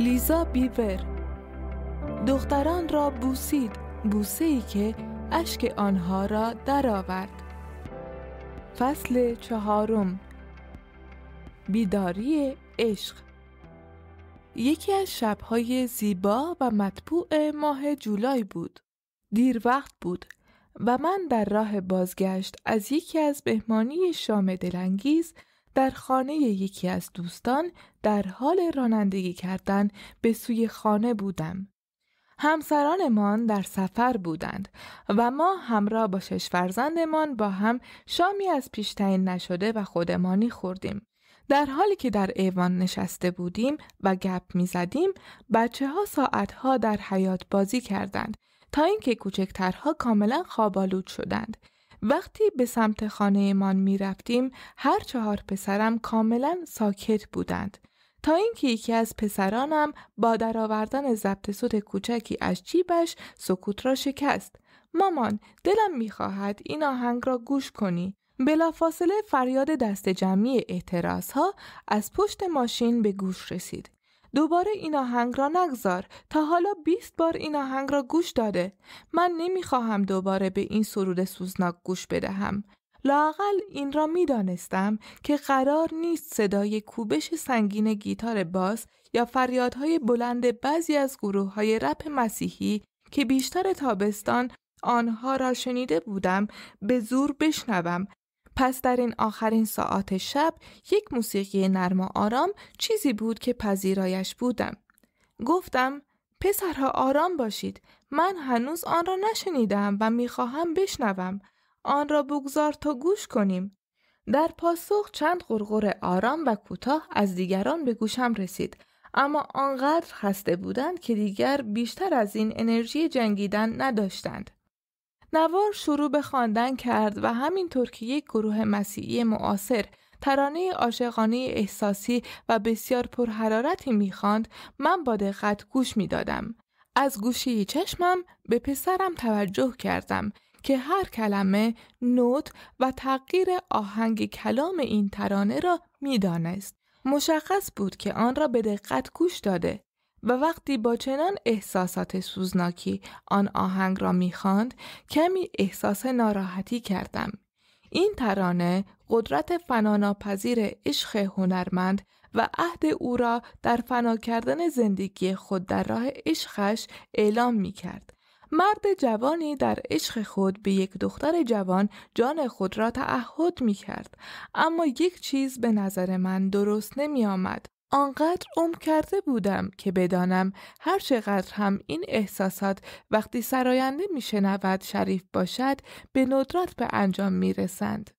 لیزا بیور دختران را بوسید بوسه ای که اشک آنها را درآورد فصل چهارم بیداری عشق یکی از شبهای زیبا و مطبوع ماه جولای بود. دیر وقت بود و من در راه بازگشت از یکی از مهمانی شام دلانگیز در خانه یکی از دوستان در حال رانندگی کردن به سوی خانه بودم. همسرانمان در سفر بودند و ما همراه با شش فرزندمان با هم شامی از پیشتین نشده و خودمانی خوردیم. در حالی که در ایوان نشسته بودیم و گپ می زدیم بچه ها ساعتها در حیات بازی کردند تا اینکه کوچکترها کاملا خوابالود شدند. وقتی به سمت خانهمان می رفتیم هر چهار پسرم کاملا ساکت بودند. تا اینکه یکی از پسرانم با درآوردن ضبط صوت کوچکی از جیبش سکوت را شکست مامان دلم میخواهد این آهنگ را گوش کنی بلافاصله فریاد دست جمعی اعتراض ها از پشت ماشین به گوش رسید. دوباره این آهنگ را نگذار تا حالا 20 بار این آهنگ را گوش داده من نمیخواهم دوباره به این سرود سوزناک گوش بدهم لاقل این را میدانستم که قرار نیست صدای کوبش سنگین گیتار باس یا فریادهای بلند بعضی از گروه های رپ مسیحی که بیشتر تابستان آنها را شنیده بودم به زور بشنوم پس در این آخرین ساعت شب یک موسیقی نرم و آرام چیزی بود که پذیرایش بودم. گفتم پسرها آرام باشید من هنوز آن را نشنیدم و میخواهم بشنوم آن را بگذار تا گوش کنیم در پاسخ چند غرغر آرام و کوتاه از دیگران به گوشم رسید اما آنقدر خسته بودند که دیگر بیشتر از این انرژی جنگیدن نداشتند نوار شروع به خواندن کرد و همینطور که یک گروه مسیحی معاصر ترانه عاشقانه احساسی و بسیار پرحرارتی میخواند من با دقت گوش میدادم از گوشی چشمم به پسرم توجه کردم که هر کلمه نوت و تغییر آهنگ کلام این ترانه را میدانست مشخص بود که آن را به دقت گوش داده و وقتی با چنان احساسات سوزناکی آن آهنگ را میخواند کمی احساس ناراحتی کردم این ترانه قدرت فناناپذیر عشق هنرمند و عهد او را در فنا کردن زندگی خود در راه عشقش اعلام می کرد. مرد جوانی در عشق خود به یک دختر جوان جان خود را تعهد می کرد. اما یک چیز به نظر من درست نمی آمد. آنقدر عمر کرده بودم که بدانم هر چقدر هم این احساسات وقتی سراینده میشنود شریف باشد به ندرت به انجام میرسند.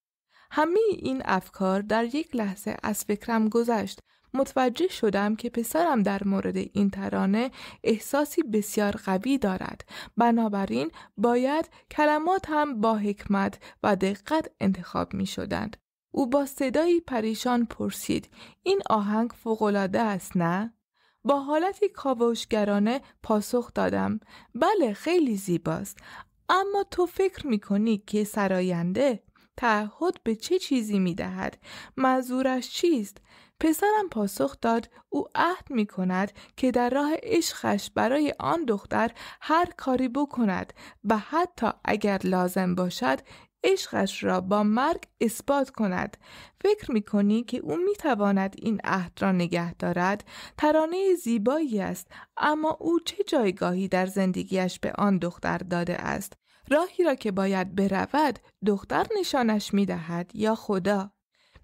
همه این افکار در یک لحظه از فکرم گذشت متوجه شدم که پسرم در مورد این ترانه احساسی بسیار قوی دارد بنابراین باید کلمات هم با حکمت و دقت انتخاب می شدند او با صدایی پریشان پرسید این آهنگ فوقالعاده است نه؟ با حالتی کاوشگرانه پاسخ دادم بله خیلی زیباست اما تو فکر میکنی که سراینده تعهد به چه چیزی میدهد منظورش چیست پسرم پاسخ داد او عهد می کند که در راه عشقش برای آن دختر هر کاری بکند و حتی اگر لازم باشد عشقش را با مرگ اثبات کند فکر می کنی که او می تواند این عهد را نگه دارد ترانه زیبایی است اما او چه جایگاهی در زندگیش به آن دختر داده است راهی را که باید برود دختر نشانش می دهد یا خدا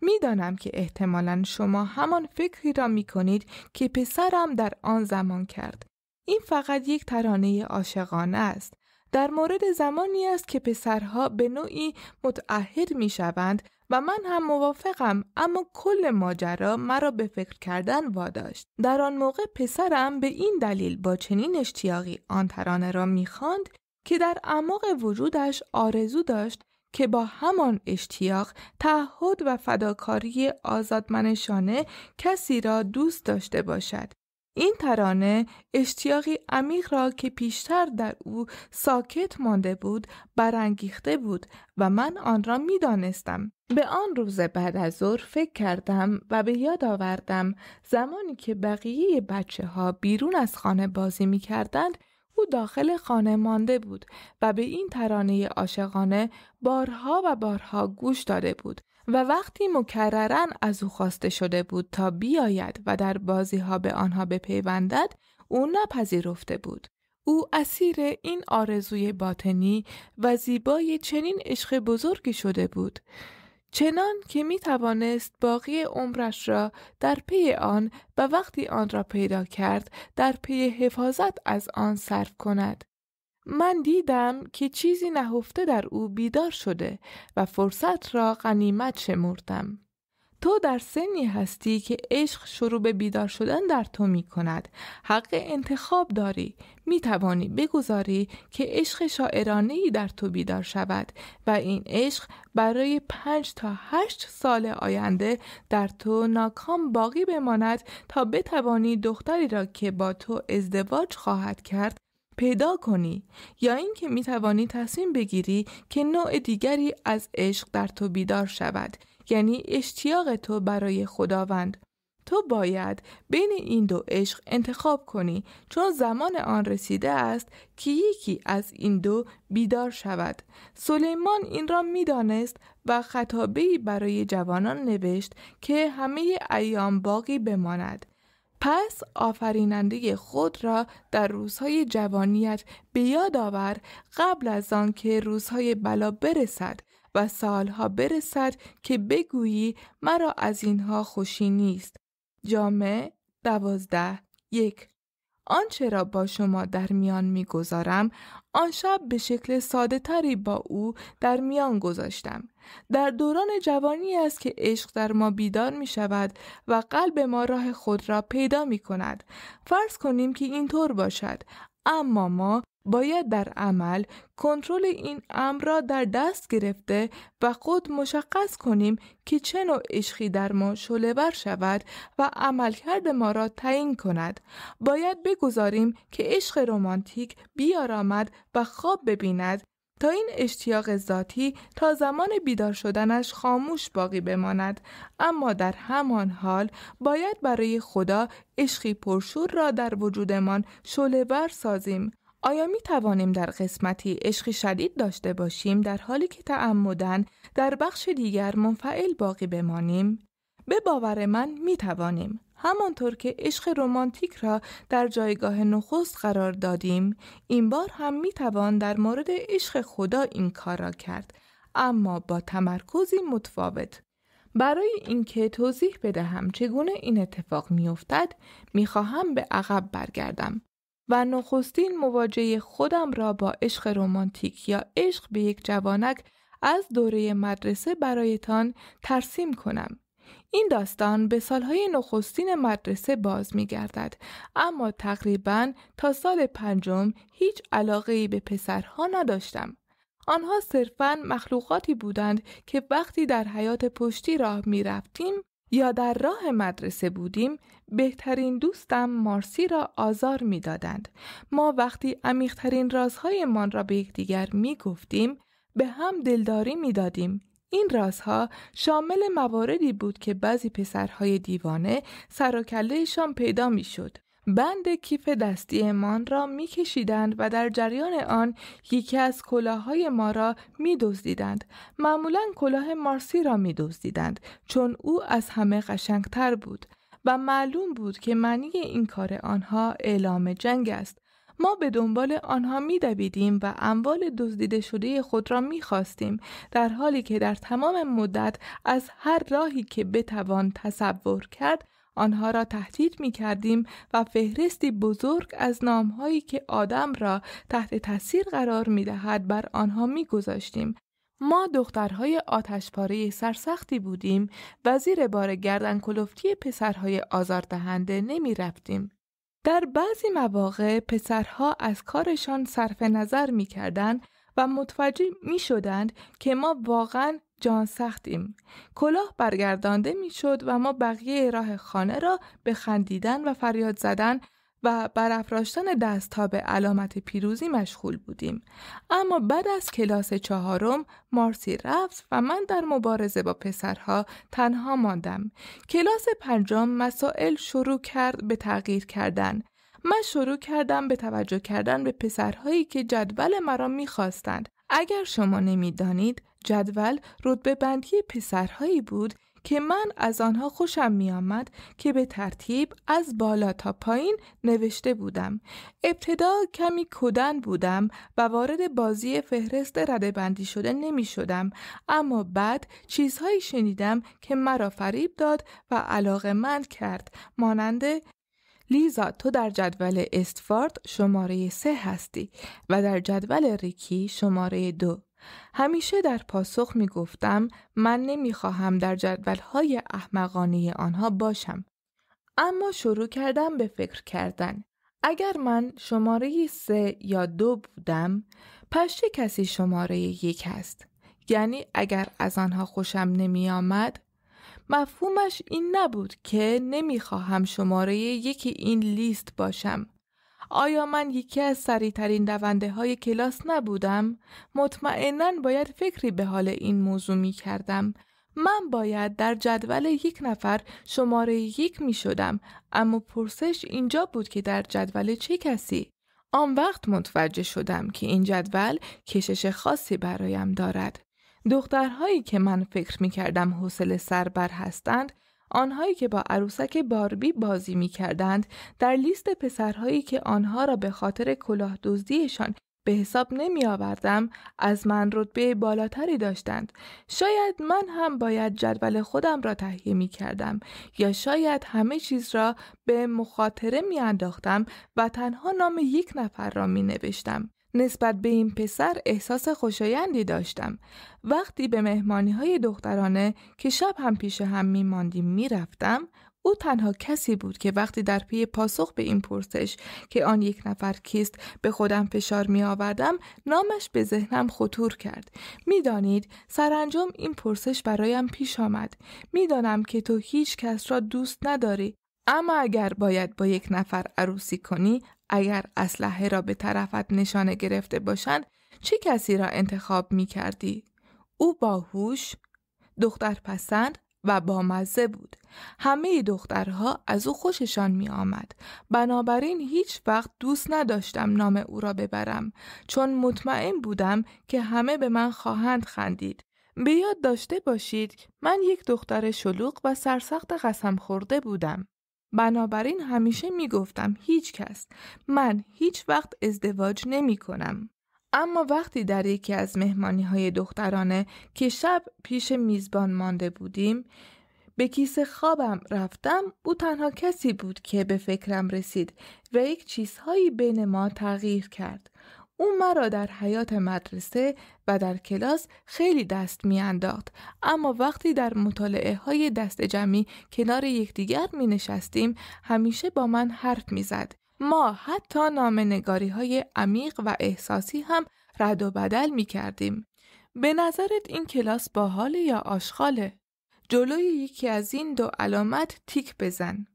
میدانم که احتمالا شما همان فکری را می کنید که پسرم در آن زمان کرد این فقط یک ترانه عاشقانه است در مورد زمانی است که پسرها به نوعی متعهد می شوند و من هم موافقم اما کل ماجرا مرا به فکر کردن واداشت در آن موقع پسرم به این دلیل با چنین اشتیاقی آن ترانه را میخواند که در اعماق وجودش آرزو داشت که با همان اشتیاق تعهد و فداکاری آزادمنشانه کسی را دوست داشته باشد این ترانه اشتیاقی عمیق را که پیشتر در او ساکت مانده بود برانگیخته بود و من آن را می دانستم. به آن روز بعد از ظهر فکر کردم و به یاد آوردم زمانی که بقیه بچه ها بیرون از خانه بازی می کردند او داخل خانه مانده بود و به این ترانه عاشقانه بارها و بارها گوش داده بود و وقتی مکررن از او خواسته شده بود تا بیاید و در بازی ها به آنها بپیوندد او نپذیرفته بود او اسیر این آرزوی باطنی و زیبای چنین عشق بزرگی شده بود چنان که می توانست باقی عمرش را در پی آن و وقتی آن را پیدا کرد در پی حفاظت از آن صرف کند من دیدم که چیزی نهفته در او بیدار شده و فرصت را غنیمت شمردم. تو در سنی هستی که عشق شروع به بیدار شدن در تو می کند. حق انتخاب داری. می توانی بگذاری که عشق شاعرانه ای در تو بیدار شود و این عشق برای پنج تا هشت سال آینده در تو ناکام باقی بماند تا بتوانی دختری را که با تو ازدواج خواهد کرد پیدا کنی یا اینکه می توانی تصمیم بگیری که نوع دیگری از عشق در تو بیدار شود یعنی اشتیاق تو برای خداوند تو باید بین این دو عشق انتخاب کنی چون زمان آن رسیده است که یکی از این دو بیدار شود سلیمان این را میدانست و ای برای جوانان نوشت که همه ایام باقی بماند پس آفریننده خود را در روزهای جوانیت به یاد آور قبل از آن که روزهای بلا برسد و سالها برسد که بگویی مرا از اینها خوشی نیست. جامع دوازده یک آنچه را با شما در میان میگذارم آن شب به شکل ساده تری با او در میان گذاشتم در دوران جوانی است که عشق در ما بیدار می شود و قلب ما راه خود را پیدا می کند. فرض کنیم که اینطور باشد. اما ما باید در عمل کنترل این امر را در دست گرفته و خود مشخص کنیم که چه نوع عشقی در ما شلور شود و عملکرد ما را تعیین کند باید بگذاریم که عشق رمانتیک بیارامد و خواب ببیند تا این اشتیاق ذاتی تا زمان بیدار شدنش خاموش باقی بماند اما در همان حال باید برای خدا عشقی پرشور را در وجودمان شعله سازیم آیا می توانیم در قسمتی عشقی شدید داشته باشیم در حالی که تعمدن در بخش دیگر منفعل باقی بمانیم؟ به باور من می توانیم همانطور که عشق رمانتیک را در جایگاه نخست قرار دادیم این بار هم می توان در مورد عشق خدا این کار را کرد اما با تمرکزی متفاوت برای اینکه توضیح بدهم چگونه این اتفاق می خواهم به عقب برگردم و نخستین مواجهه خودم را با عشق رمانتیک یا عشق به یک جوانک از دوره مدرسه برایتان ترسیم کنم این داستان به سالهای نخستین مدرسه باز می گردد اما تقریبا تا سال پنجم هیچ علاقه به پسرها نداشتم. آنها صرفا مخلوقاتی بودند که وقتی در حیات پشتی راه می رفتیم یا در راه مدرسه بودیم بهترین دوستم مارسی را آزار می دادند. ما وقتی عمیقترین رازهایمان را به یکدیگر می گفتیم به هم دلداری می دادیم این رازها شامل مواردی بود که بعضی پسرهای دیوانه سر و کلهشان پیدا میشد. بند کیف دستی امان را میکشیدند و در جریان آن یکی از کلاهای ما را میدزدیدند معمولا کلاه مارسی را میدزدیدند چون او از همه قشنگتر بود و معلوم بود که معنی این کار آنها اعلام جنگ است ما به دنبال آنها میدویدیم و اموال دزدیده شده خود را میخواستیم در حالی که در تمام مدت از هر راهی که بتوان تصور کرد آنها را تهدید می کردیم و فهرستی بزرگ از نامهایی که آدم را تحت تاثیر قرار می دهد بر آنها می گذاشتیم. ما دخترهای آتشپاره سرسختی بودیم و زیر بار گردن کلفتی پسرهای آزاردهنده نمی رفتیم. در بعضی مواقع پسرها از کارشان صرف نظر می کردن و متوجه می شدند که ما واقعا جان سختیم. کلاه برگردانده می شد و ما بقیه راه خانه را به خندیدن و فریاد زدن و برافراشتن دستها به علامت پیروزی مشغول بودیم. اما بعد از کلاس چهارم مارسی رفت و من در مبارزه با پسرها تنها ماندم. کلاس پنجم مسائل شروع کرد به تغییر کردن. من شروع کردم به توجه کردن به پسرهایی که جدول مرا میخواستند. اگر شما نمیدانید جدول به بندی پسرهایی بود که من از آنها خوشم می آمد که به ترتیب از بالا تا پایین نوشته بودم. ابتدا کمی کدن بودم و وارد بازی فهرست رده بندی شده نمی شدم اما بعد چیزهایی شنیدم که مرا فریب داد و علاقه من کرد مانند لیزا تو در جدول استفارد شماره سه هستی و در جدول ریکی شماره دو همیشه در پاسخ می گفتم من نمی خواهم در جدول های احمقانه آنها باشم. اما شروع کردم به فکر کردن. اگر من شماره سه یا دو بودم، چه کسی شماره یک است. یعنی اگر از آنها خوشم نمی آمد، مفهومش این نبود که نمی خواهم شماره یکی این لیست باشم. آیا من یکی از ترین دونده های کلاس نبودم؟ مطمئنا باید فکری به حال این موضوع می کردم. من باید در جدول یک نفر شماره یک می شدم اما پرسش اینجا بود که در جدول چه کسی؟ آن وقت متوجه شدم که این جدول کشش خاصی برایم دارد. دخترهایی که من فکر می کردم حوصله سربر هستند آنهایی که با عروسک باربی بازی می کردند در لیست پسرهایی که آنها را به خاطر کلاه دزدیشان به حساب نمی آوردم از من رتبه بالاتری داشتند. شاید من هم باید جدول خودم را تهیه می کردم یا شاید همه چیز را به مخاطره می انداختم و تنها نام یک نفر را می نوشتم. نسبت به این پسر احساس خوشایندی داشتم. وقتی به مهمانی های دخترانه که شب هم پیش هم می ماندیم می رفتم، او تنها کسی بود که وقتی در پی پاسخ به این پرسش که آن یک نفر کیست به خودم فشار می آوردم نامش به ذهنم خطور کرد میدانید سرانجام این پرسش برایم پیش آمد میدانم که تو هیچ کس را دوست نداری اما اگر باید با یک نفر عروسی کنی اگر اسلحه را به طرفت نشانه گرفته باشند چه کسی را انتخاب می کردی؟ او باهوش، دختر پسند و با مزه بود. همه دخترها از او خوششان می آمد. بنابراین هیچ وقت دوست نداشتم نام او را ببرم چون مطمئن بودم که همه به من خواهند خندید. به یاد داشته باشید من یک دختر شلوغ و سرسخت قسم خورده بودم. بنابراین همیشه گفتم هیچ کس من هیچ وقت ازدواج نمی کنم. اما وقتی در یکی از مهمانی های دخترانه که شب پیش میزبان مانده بودیم به کیسه خوابم رفتم او تنها کسی بود که به فکرم رسید و یک چیزهایی بین ما تغییر کرد. او مرا در حیات مدرسه و در کلاس خیلی دست میانداخت اما وقتی در مطالعه های دست جمعی کنار یکدیگر می نشستیم همیشه با من حرف میزد ما حتی نامنگاری های عمیق و احساسی هم رد و بدل می کردیم. به نظرت این کلاس باحاله یا آشغاله؟ جلوی یکی از این دو علامت تیک بزن.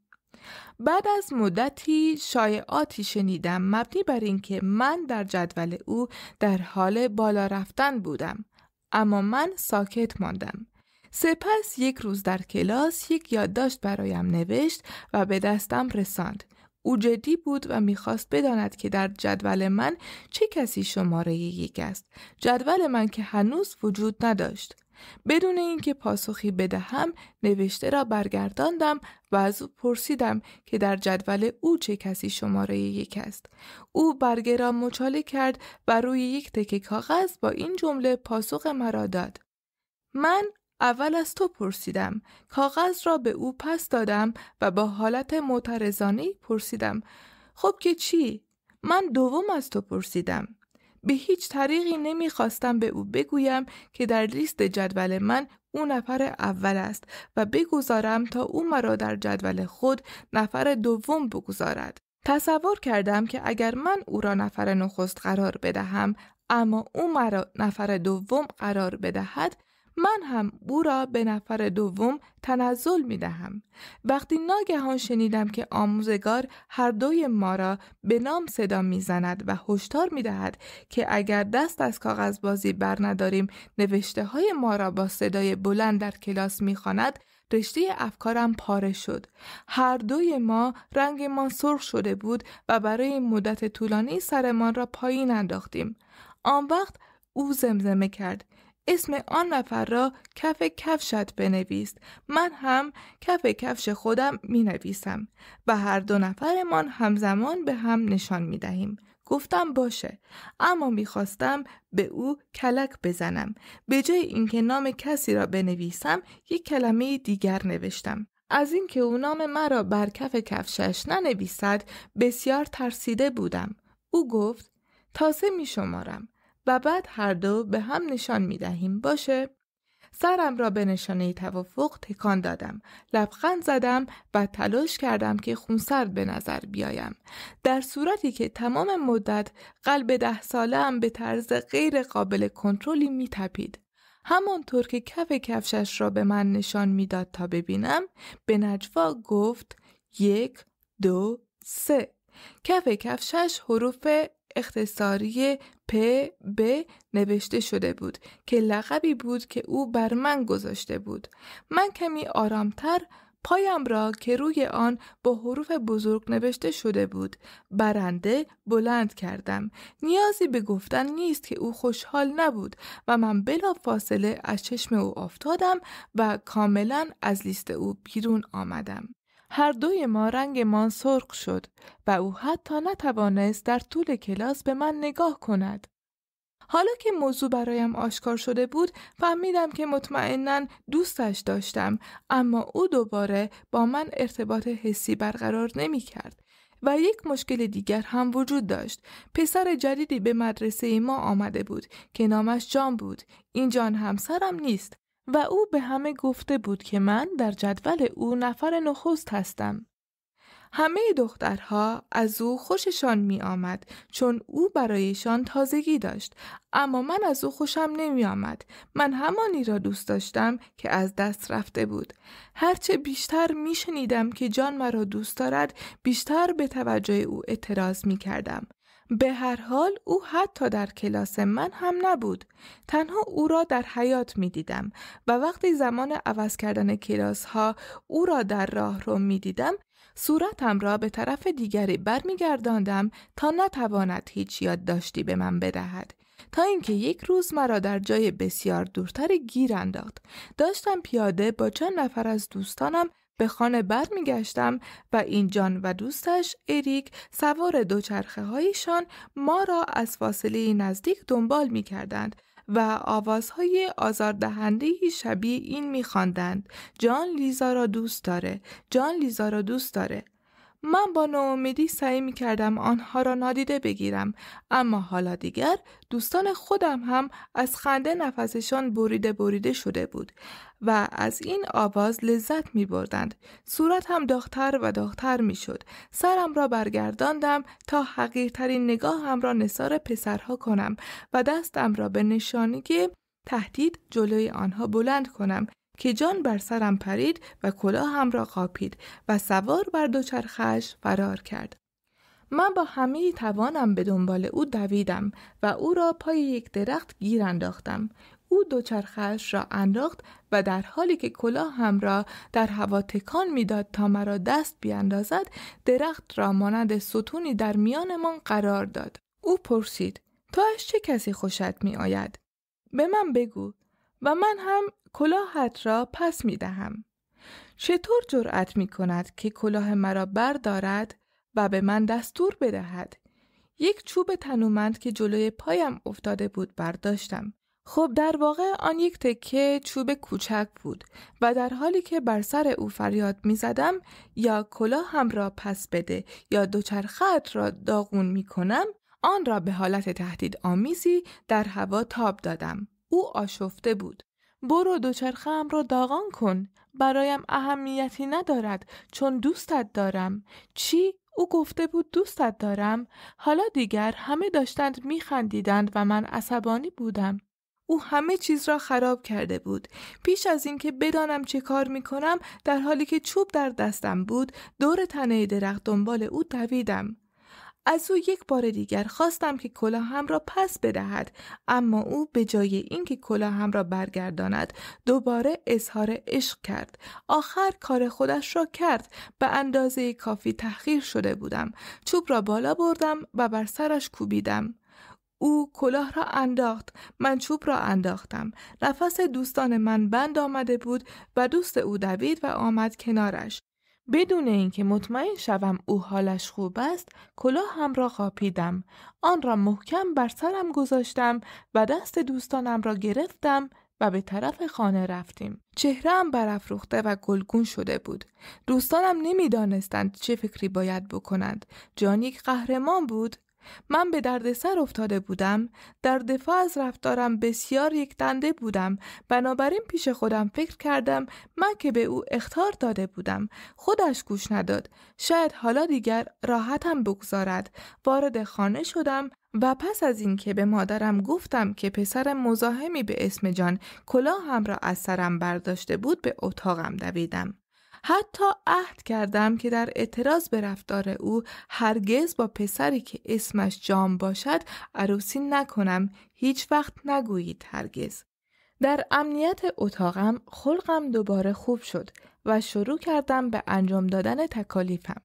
بعد از مدتی شایعاتی شنیدم مبنی بر اینکه من در جدول او در حال بالا رفتن بودم اما من ساکت ماندم سپس یک روز در کلاس یک یادداشت برایم نوشت و به دستم رساند او جدی بود و میخواست بداند که در جدول من چه کسی شماره یک است جدول من که هنوز وجود نداشت بدون اینکه پاسخی بدهم نوشته را برگرداندم و از او پرسیدم که در جدول او چه کسی شماره یک است او برگه را مچاله کرد و روی یک تکه کاغذ با این جمله پاسخ مرا داد من اول از تو پرسیدم کاغذ را به او پس دادم و با حالت معترضانه پرسیدم خب که چی من دوم از تو پرسیدم به هیچ طریقی نمیخواستم به او بگویم که در لیست جدول من او نفر اول است و بگذارم تا او مرا در جدول خود نفر دوم بگذارد. تصور کردم که اگر من او را نفر نخست قرار بدهم اما او مرا نفر دوم قرار بدهد من هم او را به نفر دوم تنزل می دهم. وقتی ناگهان شنیدم که آموزگار هر دوی ما را به نام صدا می زند و هشدار می دهد که اگر دست از کاغذ بازی بر نداریم نوشته های ما را با صدای بلند در کلاس می خاند رشته افکارم پاره شد. هر دوی ما رنگ ما سرخ شده بود و برای مدت طولانی سرمان را پایین انداختیم. آن وقت او زمزمه کرد اسم آن نفر را کف کفشت بنویس من هم کف کفش خودم می نویسم و هر دو نفرمان همزمان به هم نشان می دهیم گفتم باشه اما میخواستم به او کلک بزنم به جای اینکه نام کسی را بنویسم یک کلمه دیگر نوشتم از اینکه او نام مرا بر کف کفشش ننویسد بسیار ترسیده بودم او گفت تازه می شمارم و بعد هر دو به هم نشان می دهیم باشه؟ سرم را به نشانه توافق تکان دادم لبخند زدم و تلاش کردم که خونسرد به نظر بیایم در صورتی که تمام مدت قلب ده ساله به طرز غیر قابل کنترلی می تپید همانطور که کف کفشش را به من نشان میداد تا ببینم به نجوا گفت یک دو سه کف کفشش حروف اختصاری پ ب نوشته شده بود که لقبی بود که او بر من گذاشته بود من کمی آرامتر پایم را که روی آن با حروف بزرگ نوشته شده بود برنده بلند کردم نیازی به گفتن نیست که او خوشحال نبود و من بلا فاصله از چشم او افتادم و کاملا از لیست او بیرون آمدم هر دوی ما رنگمان سرخ شد و او حتی نتوانست در طول کلاس به من نگاه کند. حالا که موضوع برایم آشکار شده بود فهمیدم که مطمئنا دوستش داشتم اما او دوباره با من ارتباط حسی برقرار نمی کرد و یک مشکل دیگر هم وجود داشت پسر جدیدی به مدرسه ما آمده بود که نامش جان بود این جان همسرم نیست و او به همه گفته بود که من در جدول او نفر نخست هستم. همه دخترها از او خوششان می آمد چون او برایشان تازگی داشت اما من از او خوشم نمی آمد من همانی را دوست داشتم که از دست رفته بود هرچه بیشتر می شنیدم که جان مرا دوست دارد بیشتر به توجه او اعتراض می کردم به هر حال او حتی در کلاس من هم نبود. تنها او را در حیات می دیدم و وقتی زمان عوض کردن کلاس ها او را در راه رو می دیدم صورتم را به طرف دیگری برمیگرداندم تا نتواند هیچ یادداشتی به من بدهد. تا اینکه یک روز مرا در جای بسیار دورتر گیر انداخت داشتم پیاده با چند نفر از دوستانم به خانه بر می گشتم و این جان و دوستش اریک سوار دوچرخه هایشان ما را از فاصله نزدیک دنبال می کردند و آوازهای آزاردهندهی شبیه این می خاندند جان لیزا را دوست داره جان لیزا را دوست داره من با ناامیدی سعی می کردم آنها را نادیده بگیرم اما حالا دیگر دوستان خودم هم از خنده نفسشان بریده بریده شده بود و از این آواز لذت می بردند. صورت هم داختر و داختر می شد. سرم را برگرداندم تا حقیرترین هم را نصار پسرها کنم و دستم را به که تهدید جلوی آنها بلند کنم که جان بر سرم پرید و هم را قاپید و سوار بر دوچرخش فرار کرد. من با همه توانم به دنبال او دویدم و او را پای یک درخت گیر انداختم. او دوچرخش را انداخت و در حالی که هم را در هوا تکان میداد تا مرا دست بیاندازد درخت را مانند ستونی در میانمان قرار داد او پرسید تو از چه کسی خوشت می آید؟ به من بگو و من هم کلاهت را پس می دهم. چطور جرأت می کند که کلاه مرا بردارد و به من دستور بدهد؟ یک چوب تنومند که جلوی پایم افتاده بود برداشتم. خب در واقع آن یک تکه چوب کوچک بود و در حالی که بر سر او فریاد می زدم یا کلاه هم را پس بده یا دوچرخت را داغون می کنم آن را به حالت تهدید آمیزی در هوا تاب دادم. او آشفته بود. برو دوچرخم را داغان کن برایم اهمیتی ندارد چون دوستت دارم چی او گفته بود دوستت دارم حالا دیگر همه داشتند میخندیدند و من عصبانی بودم او همه چیز را خراب کرده بود پیش از اینکه بدانم چه کار میکنم در حالی که چوب در دستم بود دور تنه درخت دنبال او دویدم از او یک بار دیگر خواستم که کلاهم را پس بدهد اما او به جای اینکه هم را برگرداند دوباره اظهار عشق کرد آخر کار خودش را کرد به اندازه کافی تحقیر شده بودم چوب را بالا بردم و بر سرش کوبیدم او کلاه را انداخت من چوب را انداختم نفس دوستان من بند آمده بود و دوست او دوید و آمد کنارش بدون اینکه مطمئن شوم او حالش خوب است هم را قاپیدم آن را محکم بر سرم گذاشتم و دست دوستانم را گرفتم و به طرف خانه رفتیم چهرهام برافروخته و گلگون شده بود دوستانم نمیدانستند چه فکری باید بکنند جان یک قهرمان بود من به دردسر افتاده بودم در دفاع از رفتارم بسیار یک دنده بودم بنابراین پیش خودم فکر کردم من که به او اختار داده بودم خودش گوش نداد شاید حالا دیگر راحتم بگذارد وارد خانه شدم و پس از اینکه به مادرم گفتم که پسر مزاحمی به اسم جان کلاهم را از سرم برداشته بود به اتاقم دویدم حتی عهد کردم که در اعتراض به رفتار او هرگز با پسری که اسمش جام باشد عروسی نکنم هیچ وقت نگویید هرگز در امنیت اتاقم خلقم دوباره خوب شد و شروع کردم به انجام دادن تکالیفم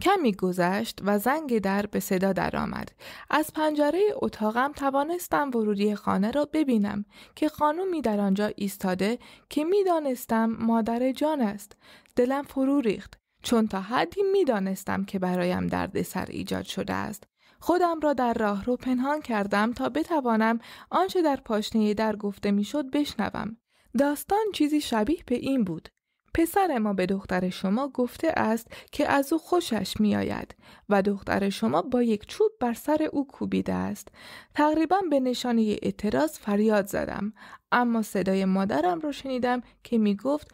کمی گذشت و زنگ در به صدا درآمد. از پنجره اتاقم توانستم ورودی خانه را ببینم که خانومی در آنجا ایستاده که میدانستم مادر جان است. دلم فرو ریخت چون تا حدی میدانستم که برایم دردسر ایجاد شده است. خودم را در راه رو پنهان کردم تا بتوانم آنچه در پاشنه در گفته میشد بشنوم. داستان چیزی شبیه به این بود. پسر ما به دختر شما گفته است که از او خوشش میآید و دختر شما با یک چوب بر سر او کوبیده است. تقریبا به نشانه اعتراض فریاد زدم اما صدای مادرم را شنیدم که می گفت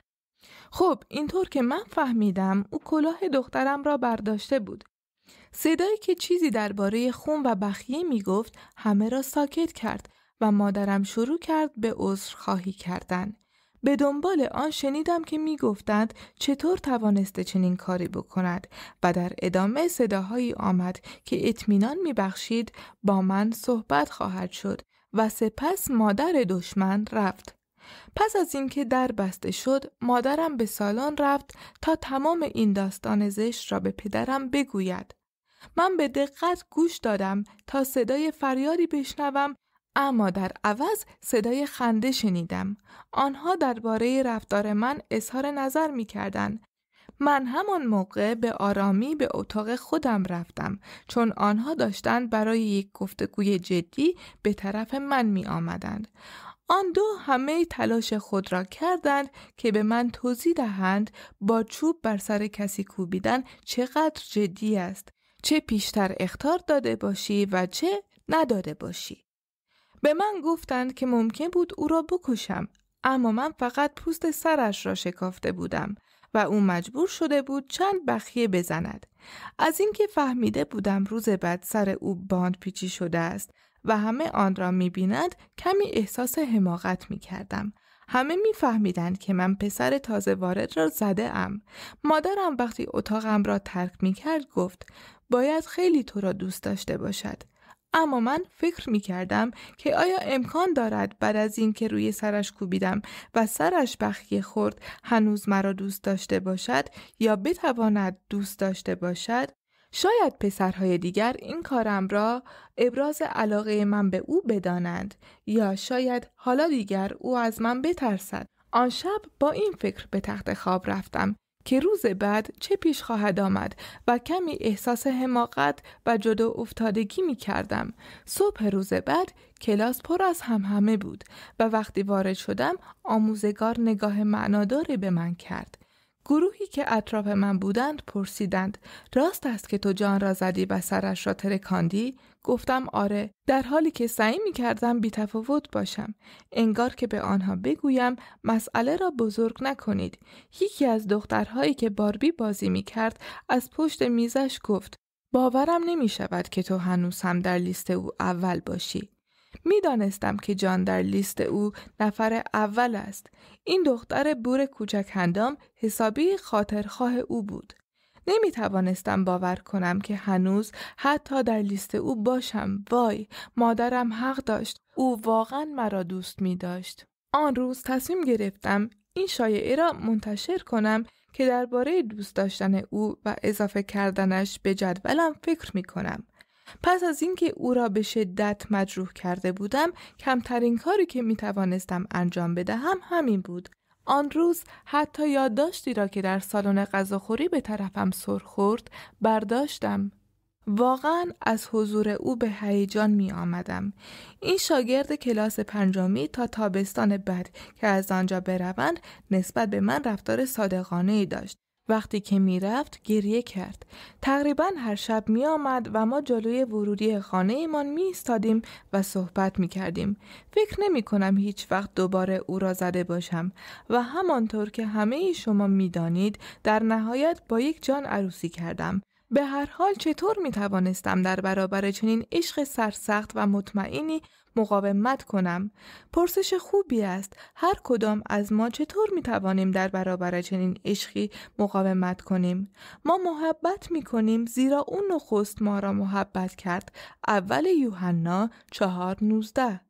خب اینطور که من فهمیدم او کلاه دخترم را برداشته بود. صدایی که چیزی درباره خون و بخیه می گفت همه را ساکت کرد و مادرم شروع کرد به خواهی کردن. به دنبال آن شنیدم که می گفتند چطور توانسته چنین کاری بکند و در ادامه صداهایی آمد که اطمینان بخشید با من صحبت خواهد شد و سپس مادر دشمن رفت پس از اینکه در بسته شد مادرم به سالن رفت تا تمام این داستان زشت را به پدرم بگوید من به دقت گوش دادم تا صدای فریادی بشنوم اما در عوض صدای خنده شنیدم. آنها درباره رفتار من اظهار نظر می کردن. من همان موقع به آرامی به اتاق خودم رفتم چون آنها داشتند برای یک گفتگوی جدی به طرف من می آمدند. آن دو همه تلاش خود را کردند که به من توضیح دهند با چوب بر سر کسی کوبیدن چقدر جدی است چه پیشتر اختار داده باشی و چه نداده باشی به من گفتند که ممکن بود او را بکشم اما من فقط پوست سرش را شکافته بودم و او مجبور شده بود چند بخیه بزند از اینکه فهمیده بودم روز بعد سر او باند پیچی شده است و همه آن را می کمی احساس حماقت می کردم. همه میفهمیدند که من پسر تازه وارد را زده ام. مادرم وقتی اتاقم را ترک می کرد گفت باید خیلی تو را دوست داشته باشد. اما من فکر می کردم که آیا امکان دارد بعد از اینکه روی سرش کوبیدم و سرش بخیه خورد هنوز مرا دوست داشته باشد یا بتواند دوست داشته باشد شاید پسرهای دیگر این کارم را ابراز علاقه من به او بدانند یا شاید حالا دیگر او از من بترسد آن شب با این فکر به تخت خواب رفتم که روز بعد چه پیش خواهد آمد و کمی احساس حماقت و جدا افتادگی می کردم. صبح روز بعد کلاس پر از هم همه بود و وقتی وارد شدم آموزگار نگاه معناداری به من کرد. گروهی که اطراف من بودند پرسیدند راست است که تو جان را زدی و سرش را ترکاندی؟ گفتم آره در حالی که سعی می کردم بی تفاوت باشم انگار که به آنها بگویم مسئله را بزرگ نکنید یکی از دخترهایی که باربی بازی می کرد از پشت میزش گفت باورم نمی شود که تو هنوز هم در لیست او اول باشی دانستم که جان در لیست او نفر اول است. این دختر بور کوچک هندام حسابی خاطرخواه او بود. نمی توانستم باور کنم که هنوز حتی در لیست او باشم. وای، مادرم حق داشت. او واقعا مرا دوست می داشت. آن روز تصمیم گرفتم این شایعه را منتشر کنم که درباره دوست داشتن او و اضافه کردنش به جدولم فکر می کنم. پس از اینکه او را به شدت مجروح کرده بودم کمترین کاری که می توانستم انجام بدهم همین بود آن روز حتی یادداشتی را که در سالن غذاخوری به طرفم سر خورد برداشتم واقعا از حضور او به هیجان می آمدم. این شاگرد کلاس پنجمی تا تابستان بعد که از آنجا بروند نسبت به من رفتار صادقانه ای داشت وقتی که میرفت گریه کرد. تقریبا هر شب می آمد و ما جلوی ورودی خانه ایمان می استادیم و صحبت می کردیم. فکر نمی کنم هیچ وقت دوباره او را زده باشم و همانطور که همه شما می دانید در نهایت با یک جان عروسی کردم. به هر حال چطور می توانستم در برابر چنین عشق سرسخت و مطمئنی مقاومت کنم پرسش خوبی است هر کدام از ما چطور می توانیم در برابر چنین عشقی مقاومت کنیم ما محبت می کنیم زیرا او نخست ما را محبت کرد اول یوحنا چهار نوزده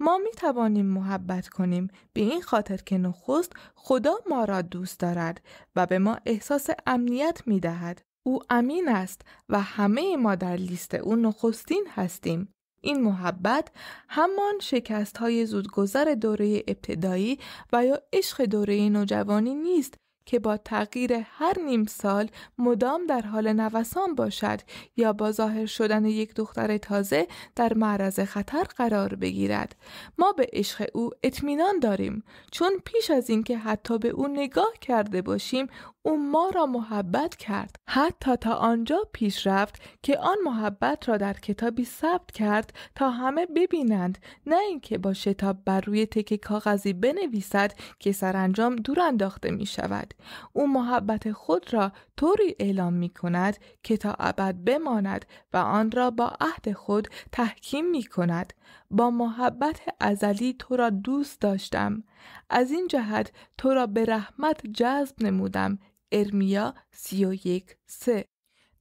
ما می توانیم محبت کنیم به این خاطر که نخست خدا ما را دوست دارد و به ما احساس امنیت می دهد. او امین است و همه ما در لیست او نخستین هستیم. این محبت همان شکست های زودگذر دوره ابتدایی و یا عشق دوره نوجوانی نیست که با تغییر هر نیم سال مدام در حال نوسان باشد یا با ظاهر شدن یک دختر تازه در معرض خطر قرار بگیرد ما به عشق او اطمینان داریم چون پیش از اینکه حتی به او نگاه کرده باشیم او ما را محبت کرد حتی تا آنجا پیش رفت که آن محبت را در کتابی ثبت کرد تا همه ببینند نه اینکه با شتاب بر روی تک کاغذی بنویسد که سرانجام دور انداخته می شود او محبت خود را طوری اعلام می کند که تا ابد بماند و آن را با عهد خود تحکیم می کند با محبت ازلی تو را دوست داشتم از این جهت تو را به رحمت جذب نمودم ارمیا 31 سه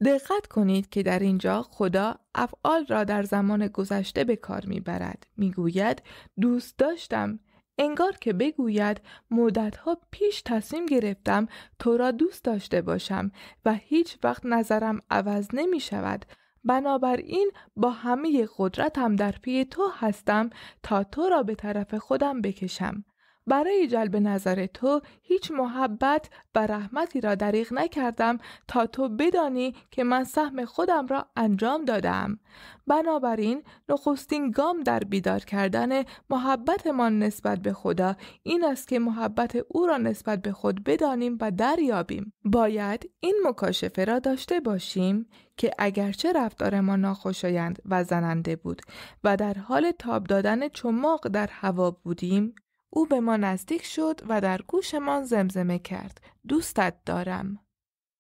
دقت کنید که در اینجا خدا افعال را در زمان گذشته به کار میبرد میگوید دوست داشتم انگار که بگوید مدتها پیش تصمیم گرفتم تو را دوست داشته باشم و هیچ وقت نظرم عوض نمی شود بنابراین با همه قدرتم در پی تو هستم تا تو را به طرف خودم بکشم برای جلب نظر تو هیچ محبت و رحمتی را دریغ نکردم تا تو بدانی که من سهم خودم را انجام دادم. بنابراین نخستین گام در بیدار کردن محبتمان نسبت به خدا این است که محبت او را نسبت به خود بدانیم و دریابیم. باید این مکاشفه را داشته باشیم که اگرچه رفتار ما ناخوشایند و زننده بود و در حال تاب دادن چماق در هوا بودیم او به ما نزدیک شد و در گوشمان زمزمه کرد دوستت دارم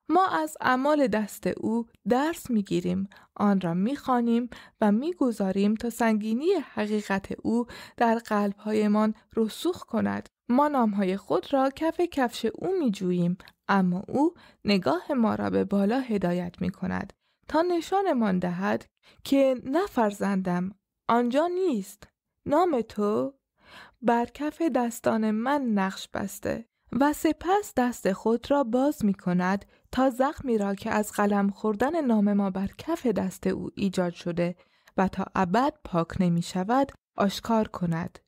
ما از اعمال دست او درس میگیریم آن را میخوانیم و میگذاریم تا سنگینی حقیقت او در قلبهایمان رسوخ کند ما نامهای خود را کف کفش او میجوییم اما او نگاه ما را به بالا هدایت می کند تا نشانمان دهد که نه فرزندم آنجا نیست نام تو بر کف دستان من نقش بسته و سپس دست خود را باز می کند تا زخمی را که از قلم خوردن نام ما بر کف دست او ایجاد شده و تا ابد پاک نمی شود آشکار کند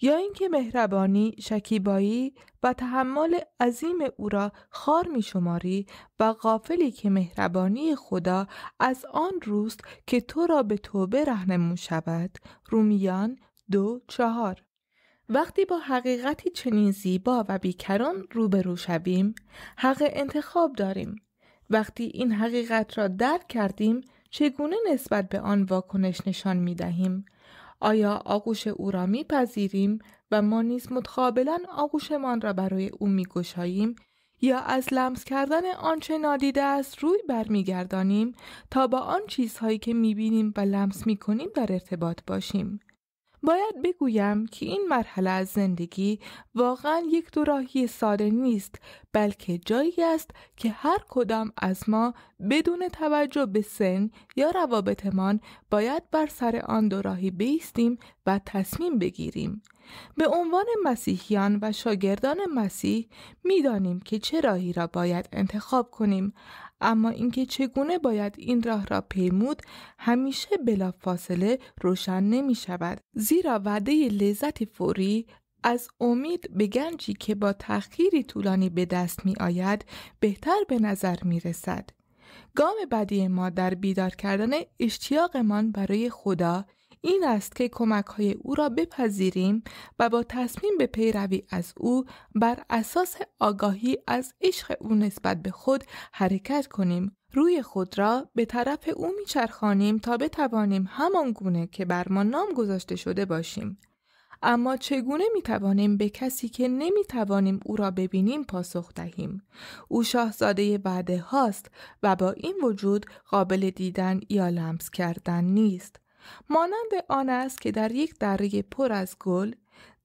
یا اینکه مهربانی، شکیبایی و تحمل عظیم او را خار می شماری و غافلی که مهربانی خدا از آن روست که تو را به توبه رهنمون شود رومیان دو چهار وقتی با حقیقتی چنین زیبا و بیکران روبرو شویم حق انتخاب داریم وقتی این حقیقت را درک کردیم چگونه نسبت به آن واکنش نشان می دهیم؟ آیا آغوش او را می پذیریم و ما نیز متقابلا آغوشمان را برای او می گشاییم یا از لمس کردن آنچه نادیده است روی برمیگردانیم تا با آن چیزهایی که می بینیم و لمس کنیم در ارتباط باشیم باید بگویم که این مرحله از زندگی واقعا یک دوراهی ساده نیست بلکه جایی است که هر کدام از ما بدون توجه به سن یا روابطمان باید بر سر آن دوراهی بیستیم و تصمیم بگیریم. به عنوان مسیحیان و شاگردان مسیح میدانیم که چه راهی را باید انتخاب کنیم اما اینکه چگونه باید این راه را پیمود همیشه فاصله روشن نمی شود زیرا وعده لذت فوری از امید به گنجی که با تأخیری طولانی به دست می آید بهتر به نظر می رسد. گام بعدی ما در بیدار کردن اشتیاقمان برای خدا این است که کمک های او را بپذیریم و با تصمیم به پیروی از او بر اساس آگاهی از عشق او نسبت به خود حرکت کنیم روی خود را به طرف او میچرخانیم تا بتوانیم همان گونه که بر ما نام گذاشته شده باشیم اما چگونه می توانیم به کسی که نمی توانیم او را ببینیم پاسخ دهیم؟ او شاهزاده وعده هاست و با این وجود قابل دیدن یا لمس کردن نیست. مانند آن است که در یک دره پر از گل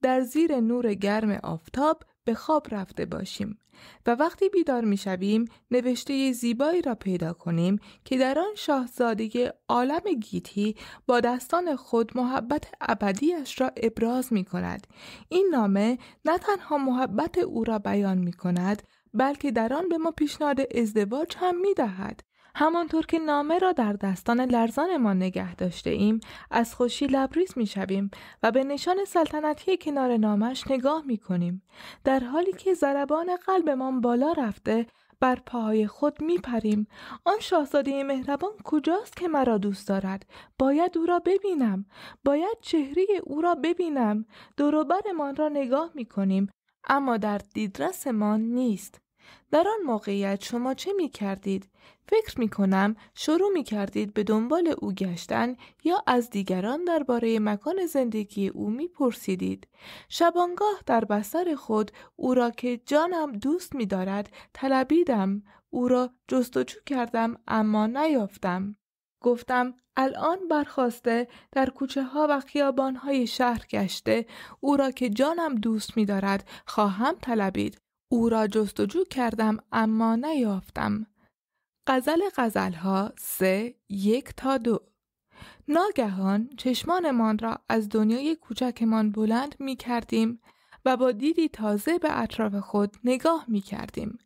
در زیر نور گرم آفتاب به خواب رفته باشیم و وقتی بیدار می شویم نوشته زیبایی را پیدا کنیم که در آن شاهزاده عالم گیتی با دستان خود محبت ابدیش را ابراز می کند. این نامه نه تنها محبت او را بیان می کند بلکه در آن به ما پیشنهاد ازدواج هم می دهد. همانطور که نامه را در دستان لرزانمان نگه داشته ایم از خوشی لبریز می شویم و به نشان سلطنتی کنار نامش نگاه می کنیم در حالی که ضربان قلبمان بالا رفته بر پاهای خود می پریم. آن شاهزاده مهربان کجاست که مرا دوست دارد؟ باید او را ببینم. باید چهره او را ببینم. دوروبرمان را نگاه می کنیم. اما در دیدرسمان نیست. در آن موقعیت شما چه می کردید؟ فکر می کنم شروع می کردید به دنبال او گشتن یا از دیگران درباره مکان زندگی او می پرسیدید. شبانگاه در بستر خود او را که جانم دوست می دارد طلبیدم. او را جستجو کردم اما نیافتم. گفتم الان برخواسته در کوچه ها و خیابان های شهر گشته او را که جانم دوست می دارد خواهم طلبید او را جستجو کردم اما نیافتم. قزل ها سه یک تا دو ناگهان چشمانمان را از دنیای کوچکمان بلند می کردیم و با دیدی تازه به اطراف خود نگاه می کردیم.